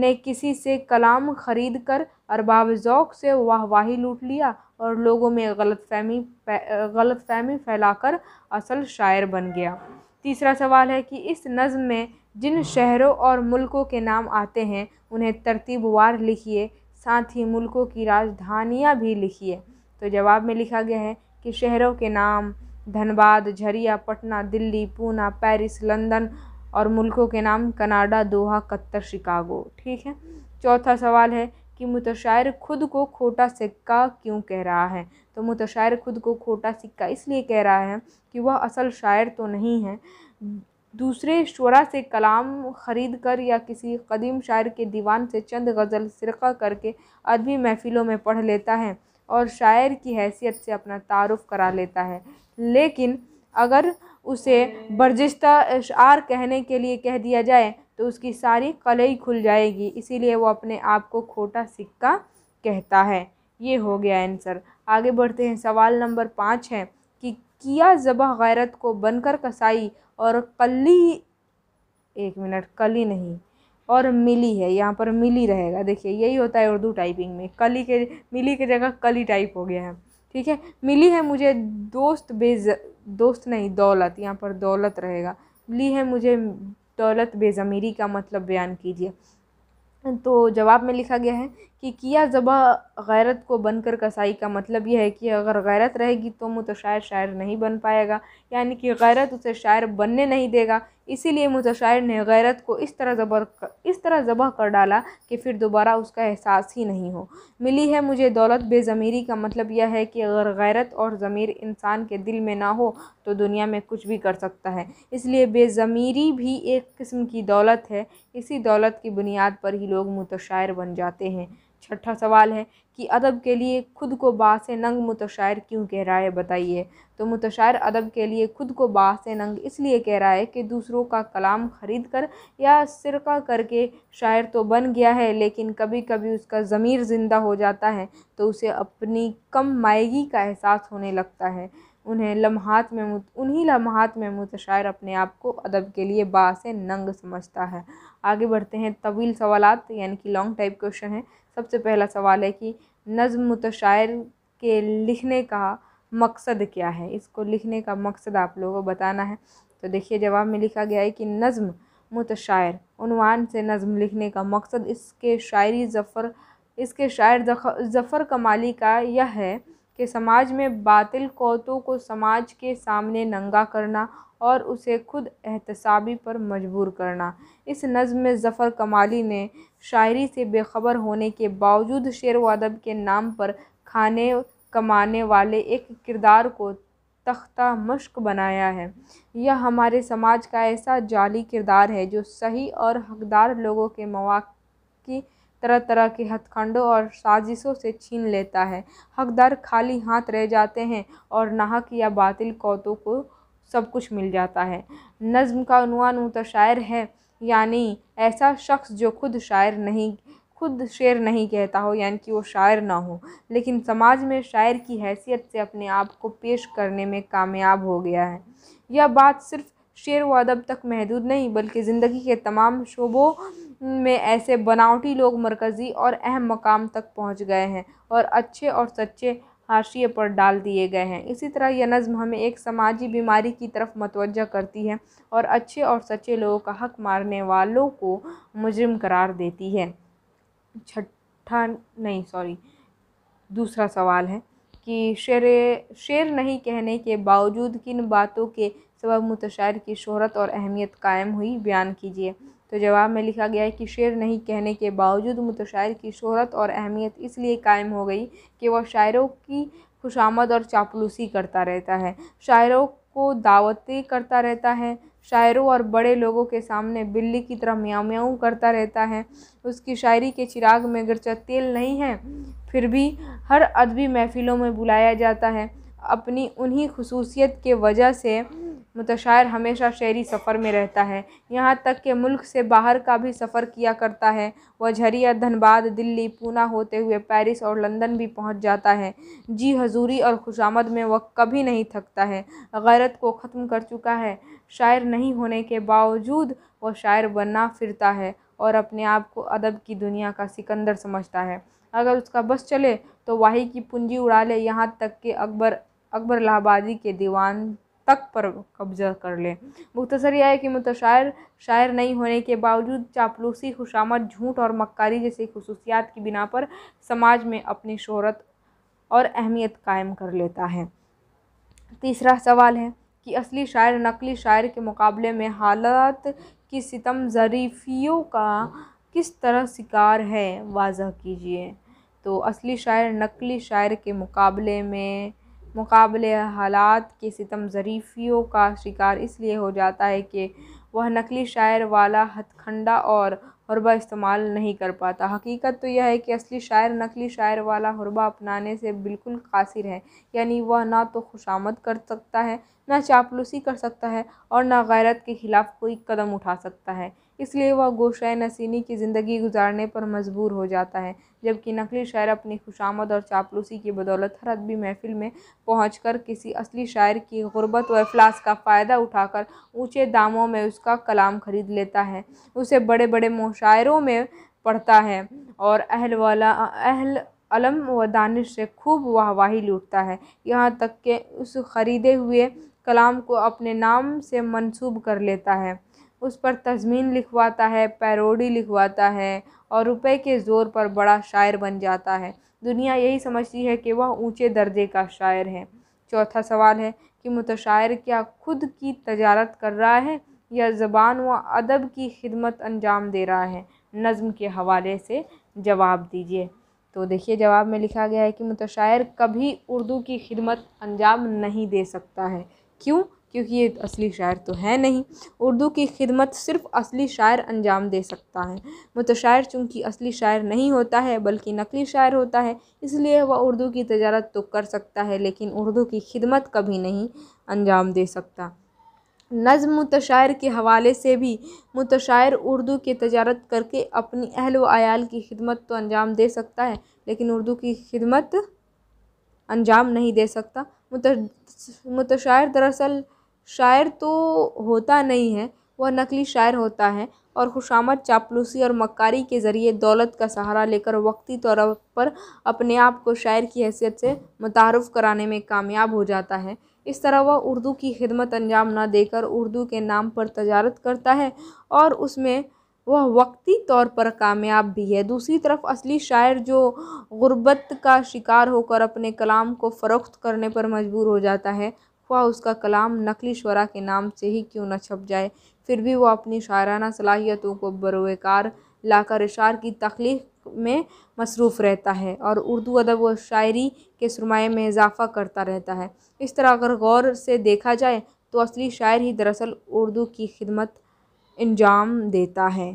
ने किसी से कलाम ख़रीद कर अरबाब ज़ौक से वाहवाही लूट लिया और लोगों में गलत फहमी गलत फहमी फैलाकर असल शायर बन गया तीसरा सवाल है कि इस नज़म में जिन शहरों और मुल्कों के नाम आते हैं उन्हें तरतीबवार लिखिए साथ ही मुल्कों की राजधानियाँ भी लिखिए तो जवाब में लिखा गया है कि शहरों के नाम धनबाद झरिया पटना दिल्ली पूना पेरिस लंदन और मुल्कों के नाम कनाडा दोहा कत्तर शिकागो ठीक है चौथा सवाल है कि मुतशायर खुद को खोटा सिक्का क्यों कह रहा है तो मुतशायर खुद को खोटा सिक्का इसलिए कह रहा है कि वह असल शायर तो नहीं है दूसरे शुरा से कलाम ख़रीद कर या किसी कदीम शायर के दीवान से चंद गज़ल सरका करके अदबी महफ़िलों में पढ़ लेता है और शायर की हैसियत से अपना तारफ़ करा लेता है लेकिन अगर उसे बर्जिश्त अशार कहने के लिए कह दिया जाए तो उसकी सारी कलई खुल जाएगी इसीलिए वो अपने आप को खोटा सिक्का कहता है ये हो गया आंसर आगे बढ़ते हैं सवाल नंबर पाँच है कि किया ज़बह गैरत को बनकर कसाई और कली एक मिनट कली नहीं और मिली है यहाँ पर मिली रहेगा देखिए यही होता है उर्दू टाइपिंग में कली के मिली की जगह कली टाइप हो गया है ठीक है मिली है मुझे दोस्त बेज दोस्त नहीं दौलत यहाँ पर दौलत रहेगा मिली है मुझे दौलत बेज़मीरी का मतलब बयान कीजिए तो जवाब में लिखा गया है कि किया जबा गैरत को बनकर कसाई का मतलब यह है कि अगर गैरत रहेगी तो मुतशायर तो शायर नहीं बन पाएगा यानी कि गैरत उसे शायर बनने नहीं देगा इसीलिए मुतशायर ने गैरत को इस तरह जबर इस तरह जबह कर डाला कि फिर दोबारा उसका एहसास ही नहीं हो मिली है मुझे दौलत बेज़मीरी का मतलब यह है कि अगर गैरत और ज़मीर इंसान के दिल में ना हो तो दुनिया में कुछ भी कर सकता है इसलिए बेज़मीरी भी एक किस्म की दौलत है इसी दौलत की बुनियाद पर ही लोग मुतशायर बन जाते हैं छठा सवाल है कि अदब के लिए खुद को बास नंग मुतशायर क्यों कह रहा है बताइए तो मुतशायर अदब के लिए खुद को बास नंग इसलिए कह रहा है कि दूसरों का कलाम ख़रीद कर या सिरका करके शायर तो बन गया है लेकिन कभी कभी उसका ज़मीर ज़िंदा हो जाता है तो उसे अपनी कम मायगी का एहसास होने लगता है उन्हें लम्हात में उन्हीं लम्हात में मुतशायर अपने आप को अदब के लिए बास नंग समझता है आगे बढ़ते हैं तवील सवाल यानी कि लॉन्ग टाइप क्वेश्चन है सबसे पहला सवाल है कि नज़म मुतशायर के लिखने का मकसद क्या है इसको लिखने का मकसद आप लोगों को बताना है तो देखिए जवाब में लिखा गया है कि नज़म मुतशायर उनवान से नज़म लिखने का मकसद इसके शायरी जफ़र इसके शायर जफ़र कमाली का यह है कि समाज में बातिल कौतों को समाज के सामने नंगा करना और उसे खुद एहतसाबी पर मजबूर करना इस नज़म में ज़फ़र कमाली ने शायरी से बेखबर होने के बावजूद शेर व अदब के नाम पर खाने कमाने वाले एक किरदार को तख्ता मुश्क बनाया है यह हमारे समाज का ऐसा जाली किरदार है जो सही और हकदार लोगों के की तरह तरह के हथखंडों और साजिशों से छीन लेता है हकदार खाली हाथ रह जाते हैं और नाहक या बातिल कौतों को सब कुछ मिल जाता है नज्म का अनुमान शायर है यानी ऐसा शख्स जो खुद शायर नहीं खुद शेर नहीं कहता हो यानी कि वो शायर ना हो लेकिन समाज में शायर की हैसियत से अपने आप को पेश करने में कामयाब हो गया है यह बात सिर्फ शेर व अदब तक महदूद नहीं बल्कि ज़िंदगी के तमाम शोबों में ऐसे बनावटी लोग मरकज़ी और अहम मकाम तक पहुँच गए हैं और अच्छे और सच्चे हाशिए पर डाल दिए गए हैं इसी तरह यह नज़म हमें एक समाजी बीमारी की तरफ मतवजह करती है और अच्छे और सच्चे लोगों का हक मारने वालों को मुजरम करार देती है छठा नहीं सॉरी दूसरा सवाल है कि शेर शेर नहीं कहने के बावजूद किन बातों के सबब मुतशार की शहरत और अहमियत कायम हुई बयान कीजिए तो जवाब में लिखा गया है कि शेर नहीं कहने के बावजूद मुतशायर की शहरत और अहमियत इसलिए कायम हो गई कि वह शायरों की खुशामद और चापलूसी करता रहता है शायरों को दावतें करता रहता है शायरों और बड़े लोगों के सामने बिल्ली की तरह म्याऊ म्याऊ करता रहता है उसकी शायरी के चिराग में गर्चा तेल नहीं है फिर भी हर अदबी महफ़िलों में बुलाया जाता है अपनी उन्हीं खसूसियत के वजह से मुतशायर हमेशा शहरी सफ़र में रहता है यहाँ तक कि मुल्क से बाहर का भी सफ़र किया करता है वह झरिया धनबाद दिल्ली पूना होते हुए पेरिस और लंदन भी पहुँच जाता है जी हजूरी और खुशामद में वह कभी नहीं थकता है गैरत को ख़त्म कर चुका है शायर नहीं होने के बावजूद वह शायर बनना फिरता है और अपने आप को अदब की दुनिया का सिकंदर समझता है अगर उसका बस चले तो वाही की पूंजी उड़ा ले यहाँ तक कि अकबर अकबर इलाहाबादी के दीवान तक पर कब्जा कर ले मुख्तसर यह है कि मुतशायर शायर नहीं होने के बावजूद चापलूसी खुशामद झूठ और मक्कारी जैसी खसूसियात की बिना पर समाज में अपनी शहरत और अहमियत कायम कर लेता है तीसरा सवाल है कि असली शायर नकली शायर के मुकाबले में हालात की सितम ज़रीफियों का किस तरह शिकार है वाजह कीजिए तो असली शायर नकली शायर के मुकाबले में मुकाबले हालात के सितम ज़रीफ़ियों का शिकार इसलिए हो जाता है कि वह नकली शायर वाला हथखंडा और हरबा इस्तेमाल नहीं कर पाता हकीकत तो यह है कि असली शायर नकली शायर वाला हरबा अपनाने से बिल्कुल कासिर है यानी वह ना तो खुशामद कर सकता है ना चापलूसी कर सकता है और ना गैरत के ख़िलाफ़ कोई कदम उठा सकता है इसलिए वह गो नसीनी की ज़िंदगी गुजारने पर मजबूर हो जाता है जबकि नकली शायर अपनी खुशामद और चापलूसी की बदौलत हर अदबी महफिल में पहुँच कर किसी असली शायर की गुर्बत व अफलास का फ़ायदा उठाकर ऊँचे दामों में उसका कलाम खरीद लेता है उसे बड़े बड़े मुशायरों में पढ़ता है और अहल वाला अहल अलम व दानिश से खूब वाहवाही लूटता है यहाँ तक कि उस खरीदे हुए कलाम को अपने नाम से मंसूब कर लेता है उस पर तज़मीन लिखवाता है पैरोडी लिखवाता है और रुपए के ज़ोर पर बड़ा शायर बन जाता है दुनिया यही समझती है कि वह ऊंचे दर्जे का शायर है चौथा सवाल है कि मुतशायर क्या खुद की तजारत कर रहा है या ज़बान व अदब की खिदमत अंजाम दे रहा है नज़म के हवाले से जवाब दीजिए तो देखिए जवाब में लिखा गया है कि मुतशायर कभी उर्दू की खिदमत अंजाम नहीं दे सकता है क्यों क्योंकि ये असली शायर तो है नहीं उर्दू की खिदमत सिर्फ असली शायर अंजाम दे सकता है मुतशायर चूँकि असली शायर नहीं होता है बल्कि नकली शायर होता है इसलिए वह उर्दू की तजारत तो कर सकता है लेकिन उर्दू की खिदमत कभी नहीं अंजाम दे सकता नज़म मुतशायर के हवाले से भी मुतशायर उर्दू की तजारत करके अपनी अहल व आयाल की खिदमत तो अंजाम दे सकता है लेकिन उर्दू की खिदमत अंजाम नहीं दे सकता मुत मुतशायर दरअसल शायर तो होता नहीं है वह नकली शायर होता है और खुशामद चापलूसी और मक्कारी के ज़रिए दौलत का सहारा लेकर वक्ती तौर पर अपने आप को शायर की हैसियत से मुतारफ़ कराने में कामयाब हो जाता है इस तरह वह उर्दू की खिदमत अंजाम ना देकर उर्दू के नाम पर तजारत करता है और उसमें वह वक्ती तौर पर कामयाब भी है दूसरी तरफ असली शायर जो गुर्बत का शिकार होकर अपने कलाम को फ़रोख्त करने पर मजबूर हो जाता है ख्वा उसका कलाम नकली शरा के नाम से ही क्यों न छप जाए फिर भी वो अपनी शायराना सलाहियतों को बरोकार लाकर इशार की तख्लीक में मसरूफ़ रहता है और उर्दू अदब व शायरी के सरमाए में इजाफ़ा करता रहता है इस तरह अगर गौर से देखा जाए तो असली शायर ही दरअसल उर्दू की खिदमत अंजाम देता है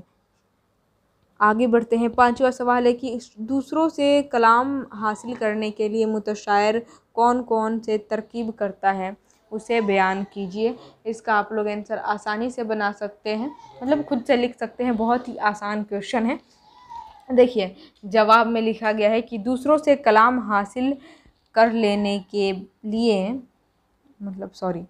आगे बढ़ते हैं पांचवा सवाल है कि दूसरों से कलाम हासिल करने के लिए मुतशायर कौन कौन से तरकीब करता है उसे बयान कीजिए इसका आप लोग आंसर आसानी से बना सकते हैं मतलब खुद से लिख सकते हैं बहुत ही आसान क्वेश्चन है देखिए जवाब में लिखा गया है कि दूसरों से कलाम हासिल कर लेने के लिए मतलब सॉरी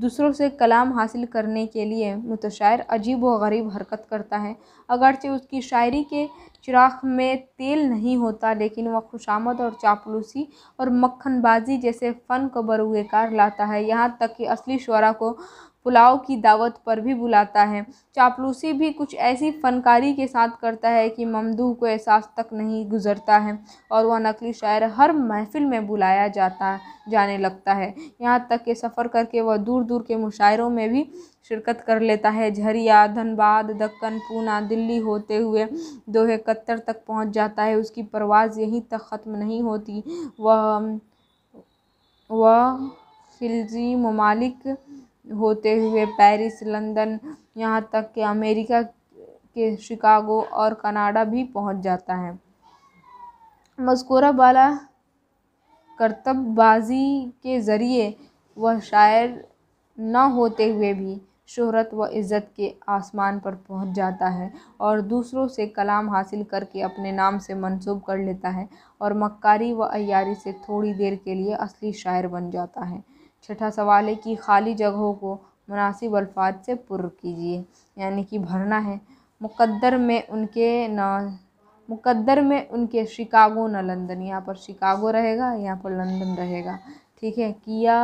दूसरों से कलाम हासिल करने के लिए मुतशायर अजीब व गरीब हरकत करता है अगरचे उसकी शायरी के चिराग में तेल नहीं होता लेकिन वह खुशामद और चापलूसी और मक्खनबाजी जैसे फ़न को बरूकार लाता है यहाँ तक कि असली शुरा को पुलाव की दावत पर भी बुलाता है चापलूसी भी कुछ ऐसी फनकारी के साथ करता है कि ममदू को एहसास तक नहीं गुजरता है और वह नकली शायर हर महफिल में बुलाया जाता जाने लगता है यहाँ तक कि सफ़र करके वह दूर दूर के मुशायरों में भी शिरकत कर लेता है झरिया धनबाद दक्कन पूना दिल्ली होते हुए दोहे कत्तर तक पहुँच जाता है उसकी परवाज़ यहीं तक ख़त्म नहीं होती वह वह खिलजी ममालिक होते हुए पेरिस लंदन यहाँ तक कि अमेरिका के शिकागो और कनाडा भी पहुँच जाता है मस्कोरा बाला करतबबाजी के ज़रिए वह शायर न होते हुए भी शोहरत व इज़्ज़त के आसमान पर पहुंच जाता है और दूसरों से कलाम हासिल करके अपने नाम से मंसूब कर लेता है और मक्कारी व अयारी से थोड़ी देर के लिए असली शायर बन जाता है छठा सवाल है कि खाली जगहों को मुनासिब अल्फाज से पुर कीजिए यानी कि भरना है मुकद्दर में उनके न मुकद्दर में उनके शिकागो ना लंदन यहाँ पर शिकागो रहेगा यहाँ पर लंदन रहेगा ठीक है किया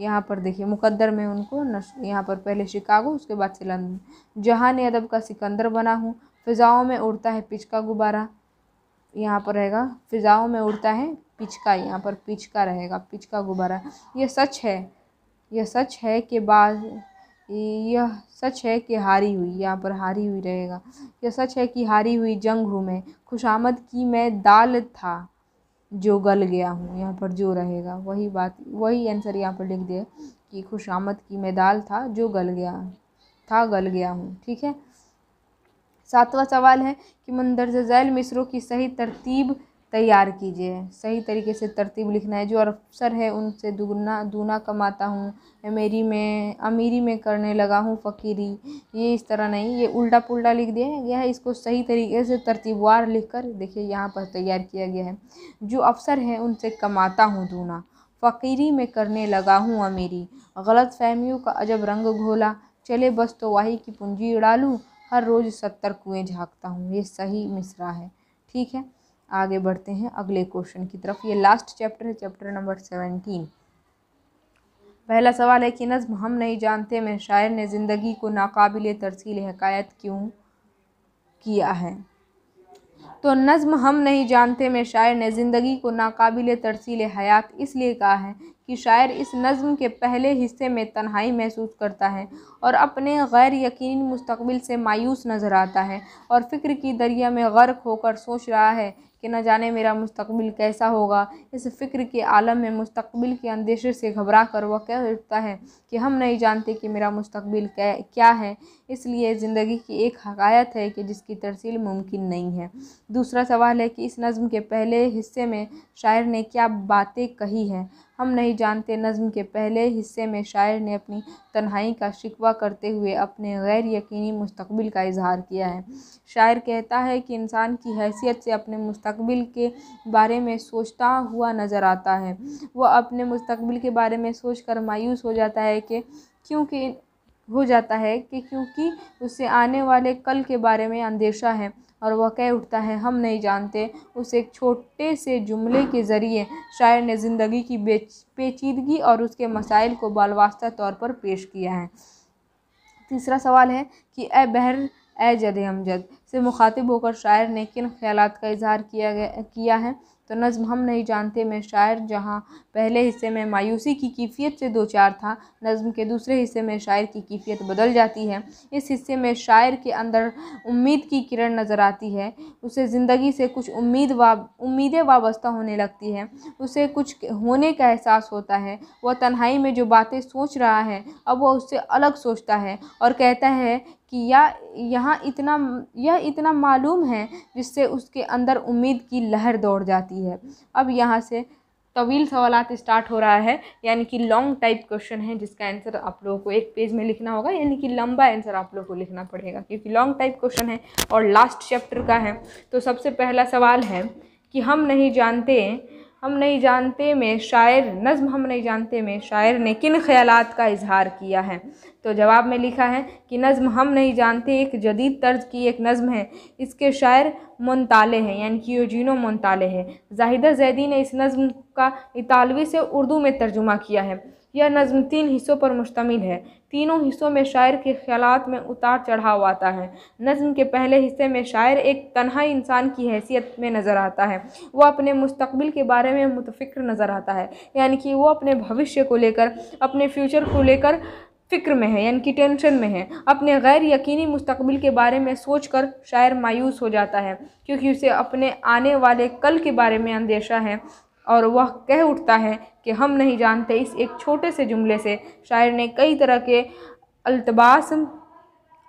यहाँ पर देखिए मुकद्दर में उनको न यहाँ पर पहले शिकागो उसके बाद से लंदन ने अदब का सिकंदर बना हूँ फ़िज़ाओं में उड़ता है पिचका गुब्बारा यहाँ पर रहेगा फ़िज़ाओं में उड़ता है पिचका यहाँ पर पिचका रहेगा पिचका गुब्बारा यह सच है यह सच है कि बाज यह सच है कि हारी हुई यहाँ पर हारी हुई रहेगा यह सच है कि हारी हुई जंग हूँ मैं खुशामद की मैं दाल था जो गल गया हूँ यहाँ पर जो रहेगा वही बात वही आंसर यहाँ पर लिख दिया कि खुशामद की मैं दाल था जो गल गया था गल गया हूँ ठीक है सातवां सवाल है कि मंदरजैल जैल मिसरों की सही तरतीब तैयार कीजिए सही तरीके से तरतीब लिखना है जो अफसर है उनसे दुगना दूना कमाता हूँ मेरी में अमीरी में करने लगा हूँ फ़कीरी ये इस तरह नहीं ये उल्टा पुल्टा लिख दिया गया है इसको सही तरीके से तरतीबवार लिख कर देखिए यहाँ पर तैयार किया गया है जो अफसर है उनसे कमाता हूँ दूना फ़कीरी में करने लगा हूँ अमीरी गलत फहमियों का अजब रंग घोला चले बस तो वाही की पूंजी उड़ा लूँ हर रोज़ सत्तर कुएँ झाँकता हूँ ये सही मिसरा है ठीक है आगे बढ़ते हैं अगले क्वेश्चन की तरफ ये लास्ट चैप्टर है चैप्टर नंबर सेवनटीन पहला सवाल है कि नज़म हम नहीं जानते में शायर ने ज़िंदगी को नाकाबिल तरसील हकायत क्यों किया है तो नज़म हम नहीं जानते में शायर ने ज़िंदगी को नाकाबिल तरसील हयात इसलिए कहा है कि शायर इस नज़म के पहले हिस्से में तन्हाई महसूस करता है और अपने गैर यकीन मुस्तबिल से मायूस नज़र आता है और फ़िक्र की दरिया में गर्क होकर सोच रहा है कि न जाने मेरा मुस्तकबिल कैसा होगा इस फ़िक्र के आलम में मुस्तकबिल के अंदेशे से घबरा कर वह कह उठता है कि हम नहीं जानते कि मेरा मुस्तकबिल क्या है इसलिए ज़िंदगी की एक हकायत है कि जिसकी तरसील मुमकिन नहीं है दूसरा सवाल है कि इस नज़म के पहले हिस्से में शायर ने क्या बातें कही हैं हम नहीं जानते नज़म के पहले हिस्से में शायर ने अपनी तन्हाई का शिकवा करते हुए अपने गैर यकीनी मुस्तबिल का इजहार किया है शायर कहता है कि इंसान की हैसियत से अपने मुस्तबिल के बारे में सोचता हुआ नज़र आता है वह अपने मुस्तबिल के बारे में सोच कर मायूस हो जाता है कि क्योंकि हो जाता है कि क्योंकि उसे आने वाले कल के बारे में अंदेशा है और वह कह उठता है हम नहीं जानते उस एक छोटे से जुमले के ज़रिए शायर ने ज़िंदगी की पेचीदगी और उसके मसाइल को बालवास्ता तौर पर पेश किया है तीसरा सवाल है कि ए बहर ए जद अमजद से मुखातिब होकर शायर ने किन ख्याल का इजहार किया गया किया है तो नज़म हम नहीं जानते मैं शायर जहाँ पहले हिस्से में मायूसी की कैफियत से दो चार था नज़म के दूसरे हिस्से में शायर की कैफियत बदल जाती है इस हिस्से में शायर के अंदर उम्मीद की किरण नज़र आती है उसे ज़िंदगी से कुछ उम्मीद वा उम्मीदें वाबस्ता होने लगती है उसे कुछ होने का एहसास होता है वह तन्हाई में जो बातें सोच रहा है अब वह उससे अलग सोचता है और कहता है कि या यहाँ इतना यह इतना मालूम है जिससे उसके अंदर उम्मीद की लहर दौड़ जाती है अब यहाँ से तवील सवाल स्टार्ट हो रहा है यानी कि लॉन्ग टाइप क्वेश्चन है जिसका आंसर आप लोगों को एक पेज में लिखना होगा यानी कि लंबा आंसर आप लोगों को लिखना पड़ेगा क्योंकि लॉन्ग टाइप क्वेश्चन है और लास्ट चैप्टर का है तो सबसे पहला सवाल है कि हम नहीं जानते हम नहीं जानते में शायर नज़म हम नहीं जानते में शायर ने किन ख्याल का इजहार किया है तो जवाब में लिखा है कि नज़म हम नहीं जानते एक जदीद तर्ज की एक नज़म है इसके शायर मुनताले हैं यानी कि यूजिनो मुनताले हैं जाहिदा जैदी ने इस नज़म का इतालवी से उर्दू में तर्जुमा किया है यह नज़म तीन हिस्सों पर मुश्तमिल है तीनों हिस्सों में शायर के ख्याल में उतार चढ़ाव आता है नज़म के पहले हिस्से में शायर एक तनहा इंसान की हैसियत में नज़र आता है वह अपने मुस्तबिल के बारे में मुतफ़िक्र नज़र आता है यानी कि वो अपने भविष्य को लेकर अपने फ्यूचर को लेकर फ़िक्र में है यानी कि टेंशन में है अपने गैर यकीनी मुस्तबिल के बारे में सोच कर शायर मायूस हो जाता है क्योंकि उसे अपने आने वाले कल के बारे में अंदेशा है और वह कह उठता है कि हम नहीं जानते इस एक छोटे से जुमले से शायर ने कई तरह के अल्तबास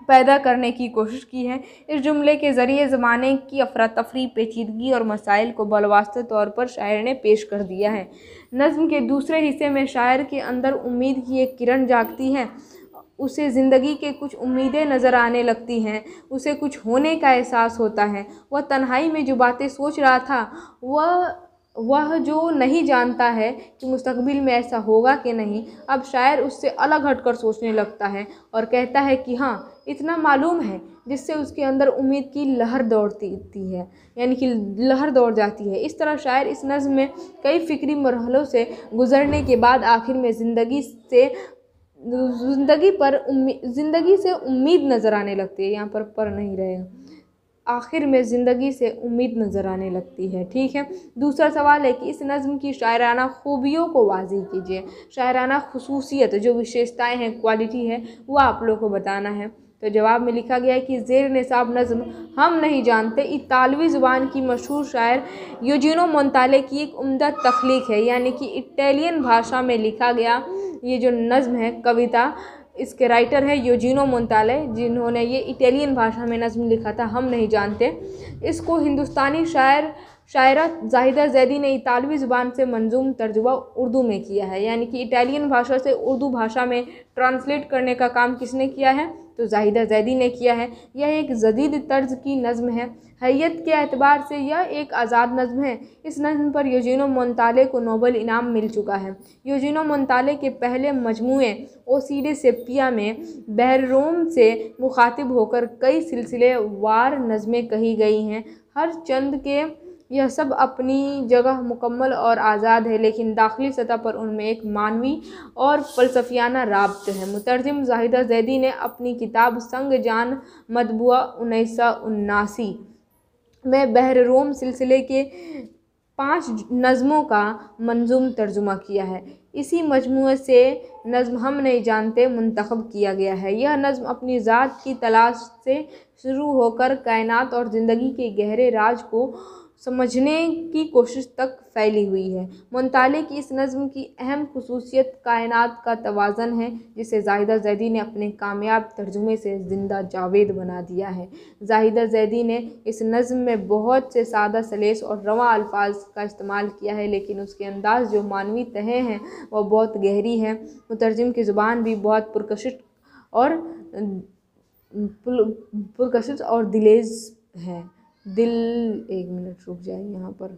पैदा करने की कोशिश की है इस जुमले के ज़रिए ज़माने की अफरा तफरी पेचीदगी और मसाइल को बलवास्त तौर पर शायर ने पेश कर दिया है नज़म के दूसरे हिस्से में शायर के अंदर उम्मीद की एक किरण जागती है उसे ज़िंदगी के कुछ उम्मीदें नज़र आने लगती हैं उसे कुछ होने का एहसास होता है वह तन्हाई में जो बातें सोच रहा था वह वह जो नहीं जानता है कि मुस्तकबिल में ऐसा होगा कि नहीं अब शायर उससे अलग हटकर सोचने लगता है और कहता है कि हाँ इतना मालूम है जिससे उसके अंदर उम्मीद की लहर दौड़ती है यानी कि लहर दौड़ जाती है इस तरह शायर इस नज़म में कई फ़िक्री मरहलों से गुज़रने के बाद आखिर में ज़िंदगी से ज़िंदगी पर उम्मीद ज़िंदगी से उम्मीद नज़र आने लगती है यहाँ पर पर नहीं रहेगा आखिर में ज़िंदगी से उम्मीद नज़र आने लगती है ठीक है दूसरा सवाल है कि इस नज़म की शायराना खूबियों को वाजी कीजिए शायराना खसूसियत जो विशेषताएँ हैं क्वालिटी है वह आप लोग को बताना है तो जवाब में लिखा गया है कि जेर नसाब नज़म हम नहीं जानते इतालवी ज़ुबान की मशहूर शायर योजिनो मोन्ताले की एक उम्दा तख्लीक है यानी कि इटैलियन भाषा में लिखा गया ये जो नज़म है कविता इसके राइटर हैं योजिनो मोन्ताले जिन्होंने ये इटालियन भाषा में नज़म लिखा था हम नहीं जानते इसको हिंदुस्तानी शायर शायरा जाहिदा जैदी ने इतालवी ज़ुबान से मंजूम तर्जुबा उर्दू में किया है यानी कि इटालियन भाषा से उर्दू भाषा में ट्रांसलेट करने का काम किसने किया है तो जाहिदा जैदी ने किया है यह एक जदीद तर्ज की नज़म है हैत के अतबार से यह एक आज़ाद नज़म है इस नज़म पर यूजिनो मोनताले को नोबल इनाम मिल चुका है यूजिनो मोनताले के पहले मजमू ओसीडे सेप्टिया में बहरूम से मुखातिब होकर कई सिलसिले वार नज़में कही गई हैं हर चंद के यह सब अपनी जगह मुकम्मल और आज़ाद है लेकिन दाखिली सतह पर उनमें एक मानवी और फ़लसफियाना रबत है मुतरजम जाहिदा जैदी ने अपनी किताब संग जान मदबुआ उन्नीस सौ उन्नासी में बहररूम सिलसिले के पाँच नज़मों का मंजूम तर्जुमा किया है इसी मजमू से नज़म हम नहीं जानते मंतखब किया गया है यह नज़म अपनी ज़ात की तलाश से शुरू होकर कायनात और ज़िंदगी के गहरे राज को समझने की कोशिश तक फैली हुई है मुनताले की इस नज़म की अहम खसूसियत कायनात का तोज़न है जिसे जाहिदा जैदी ने अपने कामयाब तर्जुमे से ज़िंदा जावेद बना दिया है जाहिदा जैदी ने इस नज़म में बहुत से सादा सलेस और रवा अल्फाज का इस्तेमाल किया है लेकिन उसके अंदाज जो मानवी तहें हैं वह बहुत गहरी हैं मुतरजम की ज़ुबान भी बहुत पुरकश और पुरकश और दिलेज हैं दिल एक मिनट रुक जाए यहाँ पर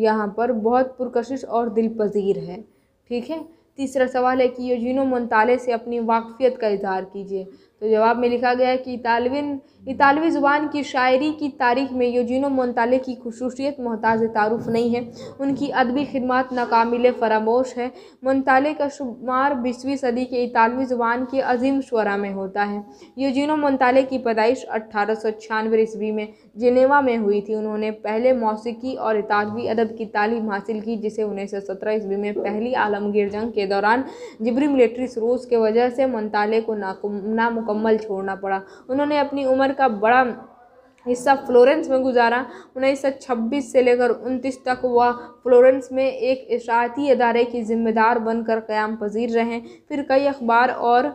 यहाँ पर बहुत पुरकशिश और दिल पजीर है ठीक है तीसरा सवाल है कि योजिनो मोनताले से अपनी वाकफियत का इजहार कीजिए तो जवाब में लिखा गया है कि इतालविन इतालवी ज़ुबान की शायरी की तारीख में योजिनो मोनताले की खसूसियत मोहताज तारुफ नहीं है उनकी अदबी खिदमत नाकामिल फरामोश है मोनताले का शुमार बीसवीं सदी के इतालवी ज़ुबान के अजीम शरा में होता है योजिनो मोनताले की पैदाइश अट्ठारह सौ छियानवे ईस्वी में जिनेवा में हुई थी उन्होंने पहले मौसीकी और इतालवी अदब की तालीम हासिल की जिसे उन्नीस सौ सत्रह ईस्वी में पहली आलमगीर जंग के दौरान जबरी मिलिट्री सरूस के वजह से मोनताले को नामुक मुकम्मल छोड़ना पड़ा उन्होंने अपनी उम्र का बड़ा हिस्सा फ्लोरेंस में गुजारा उन्नीस सौ छब्बीस से लेकर उनतीस तक वह फ्लोरेंस में एक इशाती अदारे की जिम्मेदार बनकर क़्याम पजीर रहे फिर कई अखबार और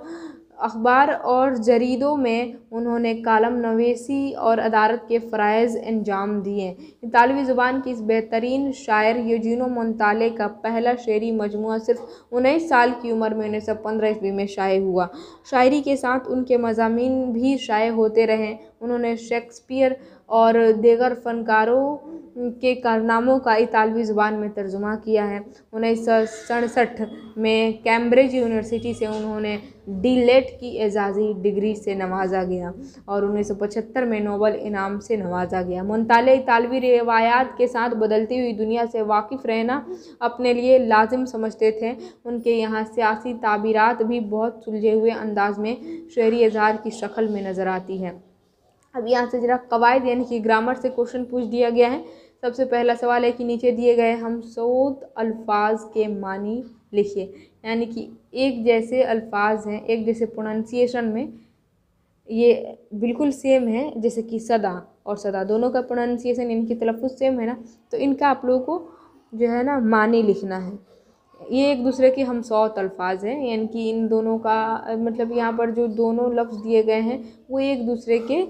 अखबार और जरीदों में उन्होंने कालम नवेसी और अदारत के फ़रज़ अंजाम दिए इतालवी ज़ुबान की इस बेहतरीन शायर यूजिनो मंताले का पहला शेरी मजमू सिर्फ उन्नीस साल की उम्र में उन्नीस सौ पंद्रह ईस्वी में शाये हुआ शायरी के साथ उनके मजामी भी शाये होते रहे उन्होंने शेक्सपियर और देगर फनकारों के कारनामों का इतालवी ज़ुबान में तर्जुमा किया है उन्नीस सौ सड़सठ में कैम्ब्रिज यूनिवर्सिटी से उन्होंने डी लेट की एजाज़ी डिग्री से नवाजा गया और उन्नीस सौ पचहत्तर में नोबल इनाम से नवाजा गया मुंताले इतालवी रिवायात के साथ बदलती हुई दुनिया से वाकिफ़ रहना अपने लिए लाजिम समझते थे उनके यहाँ सियासी ताबीरात भी बहुत सुलझे हुए अंदाज में शहरी इजहार की शक्ल में नज़र आती है अब यहाँ से ज़रा कवायद यानी कि ग्रामर से क्वेश्चन पूछ दिया गया है सबसे पहला सवाल है कि नीचे दिए गए हम सऊद अल्फाज के मानी लिखिए यानी कि एक जैसे अल्फाज हैं एक जैसे प्रोनाउंसिएशन में ये बिल्कुल सेम है जैसे कि सदा और सदा दोनों का प्रोनाउंसिएशन इनकी तलफ़ सेम है ना तो इनका आप लोगों को जो है ना मानी लिखना है ये एक दूसरे के हम सौत अल्फाज हैं यानी कि इन दोनों का मतलब यहाँ पर जो दोनों लफ्ज़ दिए गए हैं वो एक दूसरे के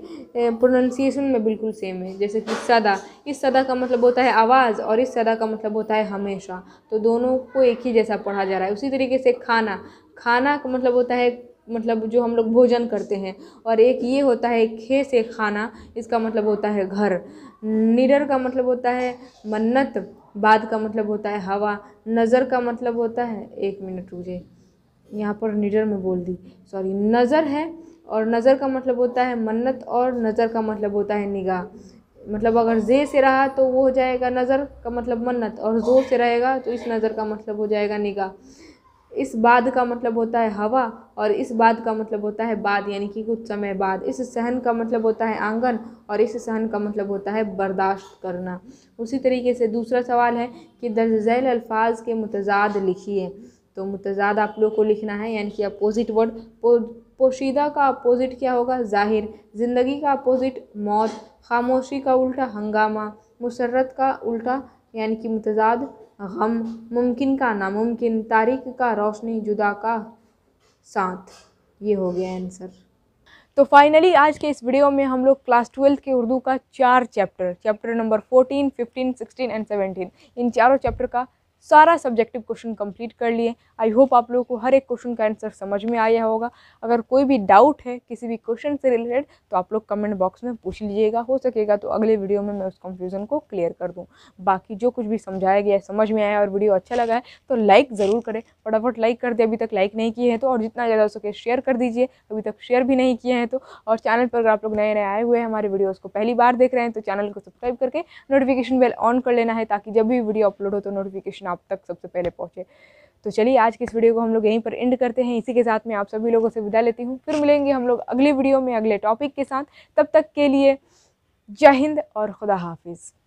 प्रोनंसिएशन में बिल्कुल सेम है जैसे कि सदा इस सदा का मतलब होता है आवाज़ और इस सदा का मतलब होता है हमेशा तो दोनों को एक ही जैसा पढ़ा जा रहा है उसी तरीके से खाना खाना का मतलब होता है मतलब जो हम लोग भोजन करते हैं और एक ये होता है खे से खाना इसका मतलब होता है घर निडर का मतलब होता है मन्नत बाद का मतलब होता है हवा नज़र का मतलब होता है एक मिनट मुझे यहाँ पर निडर में बोल दी सॉरी नज़र है और नज़र का मतलब होता है मन्नत और नज़र का मतलब होता है निगाह मतलब अगर जे से रहा तो वो हो जाएगा नज़र का मतलब मन्नत और ज़ो से रहेगा तो इस नज़र का मतलब हो जाएगा निगाह इस बाद का मतलब होता है हवा और इस बाद का मतलब होता है बाद यानी कि कुछ समय बाद इस सहन का मतलब होता है आंगन और इस सहन का मतलब होता है बर्दाश्त करना उसी तरीके से दूसरा सवाल है कि दर्ज झैल अल्फाज के मुतजाद लिखिए तो मुतजाद आप लोग को लिखना है यानी कि अपोज़िट वर्ड पो, पोशीदा का अपोज़िट क्या होगा जाहिर ज़िंदगी का अपोज़िट मौत खामोशी का उल्टा हंगामा मुसरत का उल्टा यानी कि मुतजाद गम मुमकिन का नामुमकिन तारीख का रोशनी जुदा का साथ ये हो गया आंसर तो फाइनली आज के इस वीडियो में हम लोग क्लास ट्वेल्थ के उर्दू का चार chapter chapter number fourteen fifteen sixteen and seventeen इन चारों चैप्टर का सारा सब्जेक्टिव क्वेश्चन कंप्लीट कर लिए आई होप आप लोगों को हर एक क्वेश्चन का आंसर समझ में आया होगा अगर कोई भी डाउट है किसी भी क्वेश्चन से रिलेटेड तो आप लोग कमेंट बॉक्स में पूछ लीजिएगा हो सकेगा तो अगले वीडियो में मैं उस कंफ्यूजन को क्लियर कर दूँ बाकी जो कुछ भी समझाया गया है समझ में आया और वीडियो अच्छा लगा है तो लाइक ज़रूर करें फटाफट लाइक कर दे अभी तक लाइक नहीं किए हैं तो और जितना ज़्यादा हो सके शेयर कर दीजिए अभी तक शेयर भी नहीं किए हैं तो और चैनल पर अगर आप लोग नए नए आए हुए हैं हमारे वीडियोज़ को पहली बार देख रहे हैं तो चैनल को सब्सक्राइब करके नोटिफिकेशन बेल ऑन कर लेना है ताकि जब भी वीडियो अपलोड हो तो नोटिफिकेशन आप तक सबसे पहले पहुँचे तो चलिए आज की इस वीडियो को हम लोग यहीं पर एंड करते हैं इसी के साथ मैं आप सभी लोगों से विदा लेती हूँ फिर मिलेंगे हम लोग अगले वीडियो में अगले टॉपिक के साथ तब तक के लिए जय हिंद और खुदा हाफिज़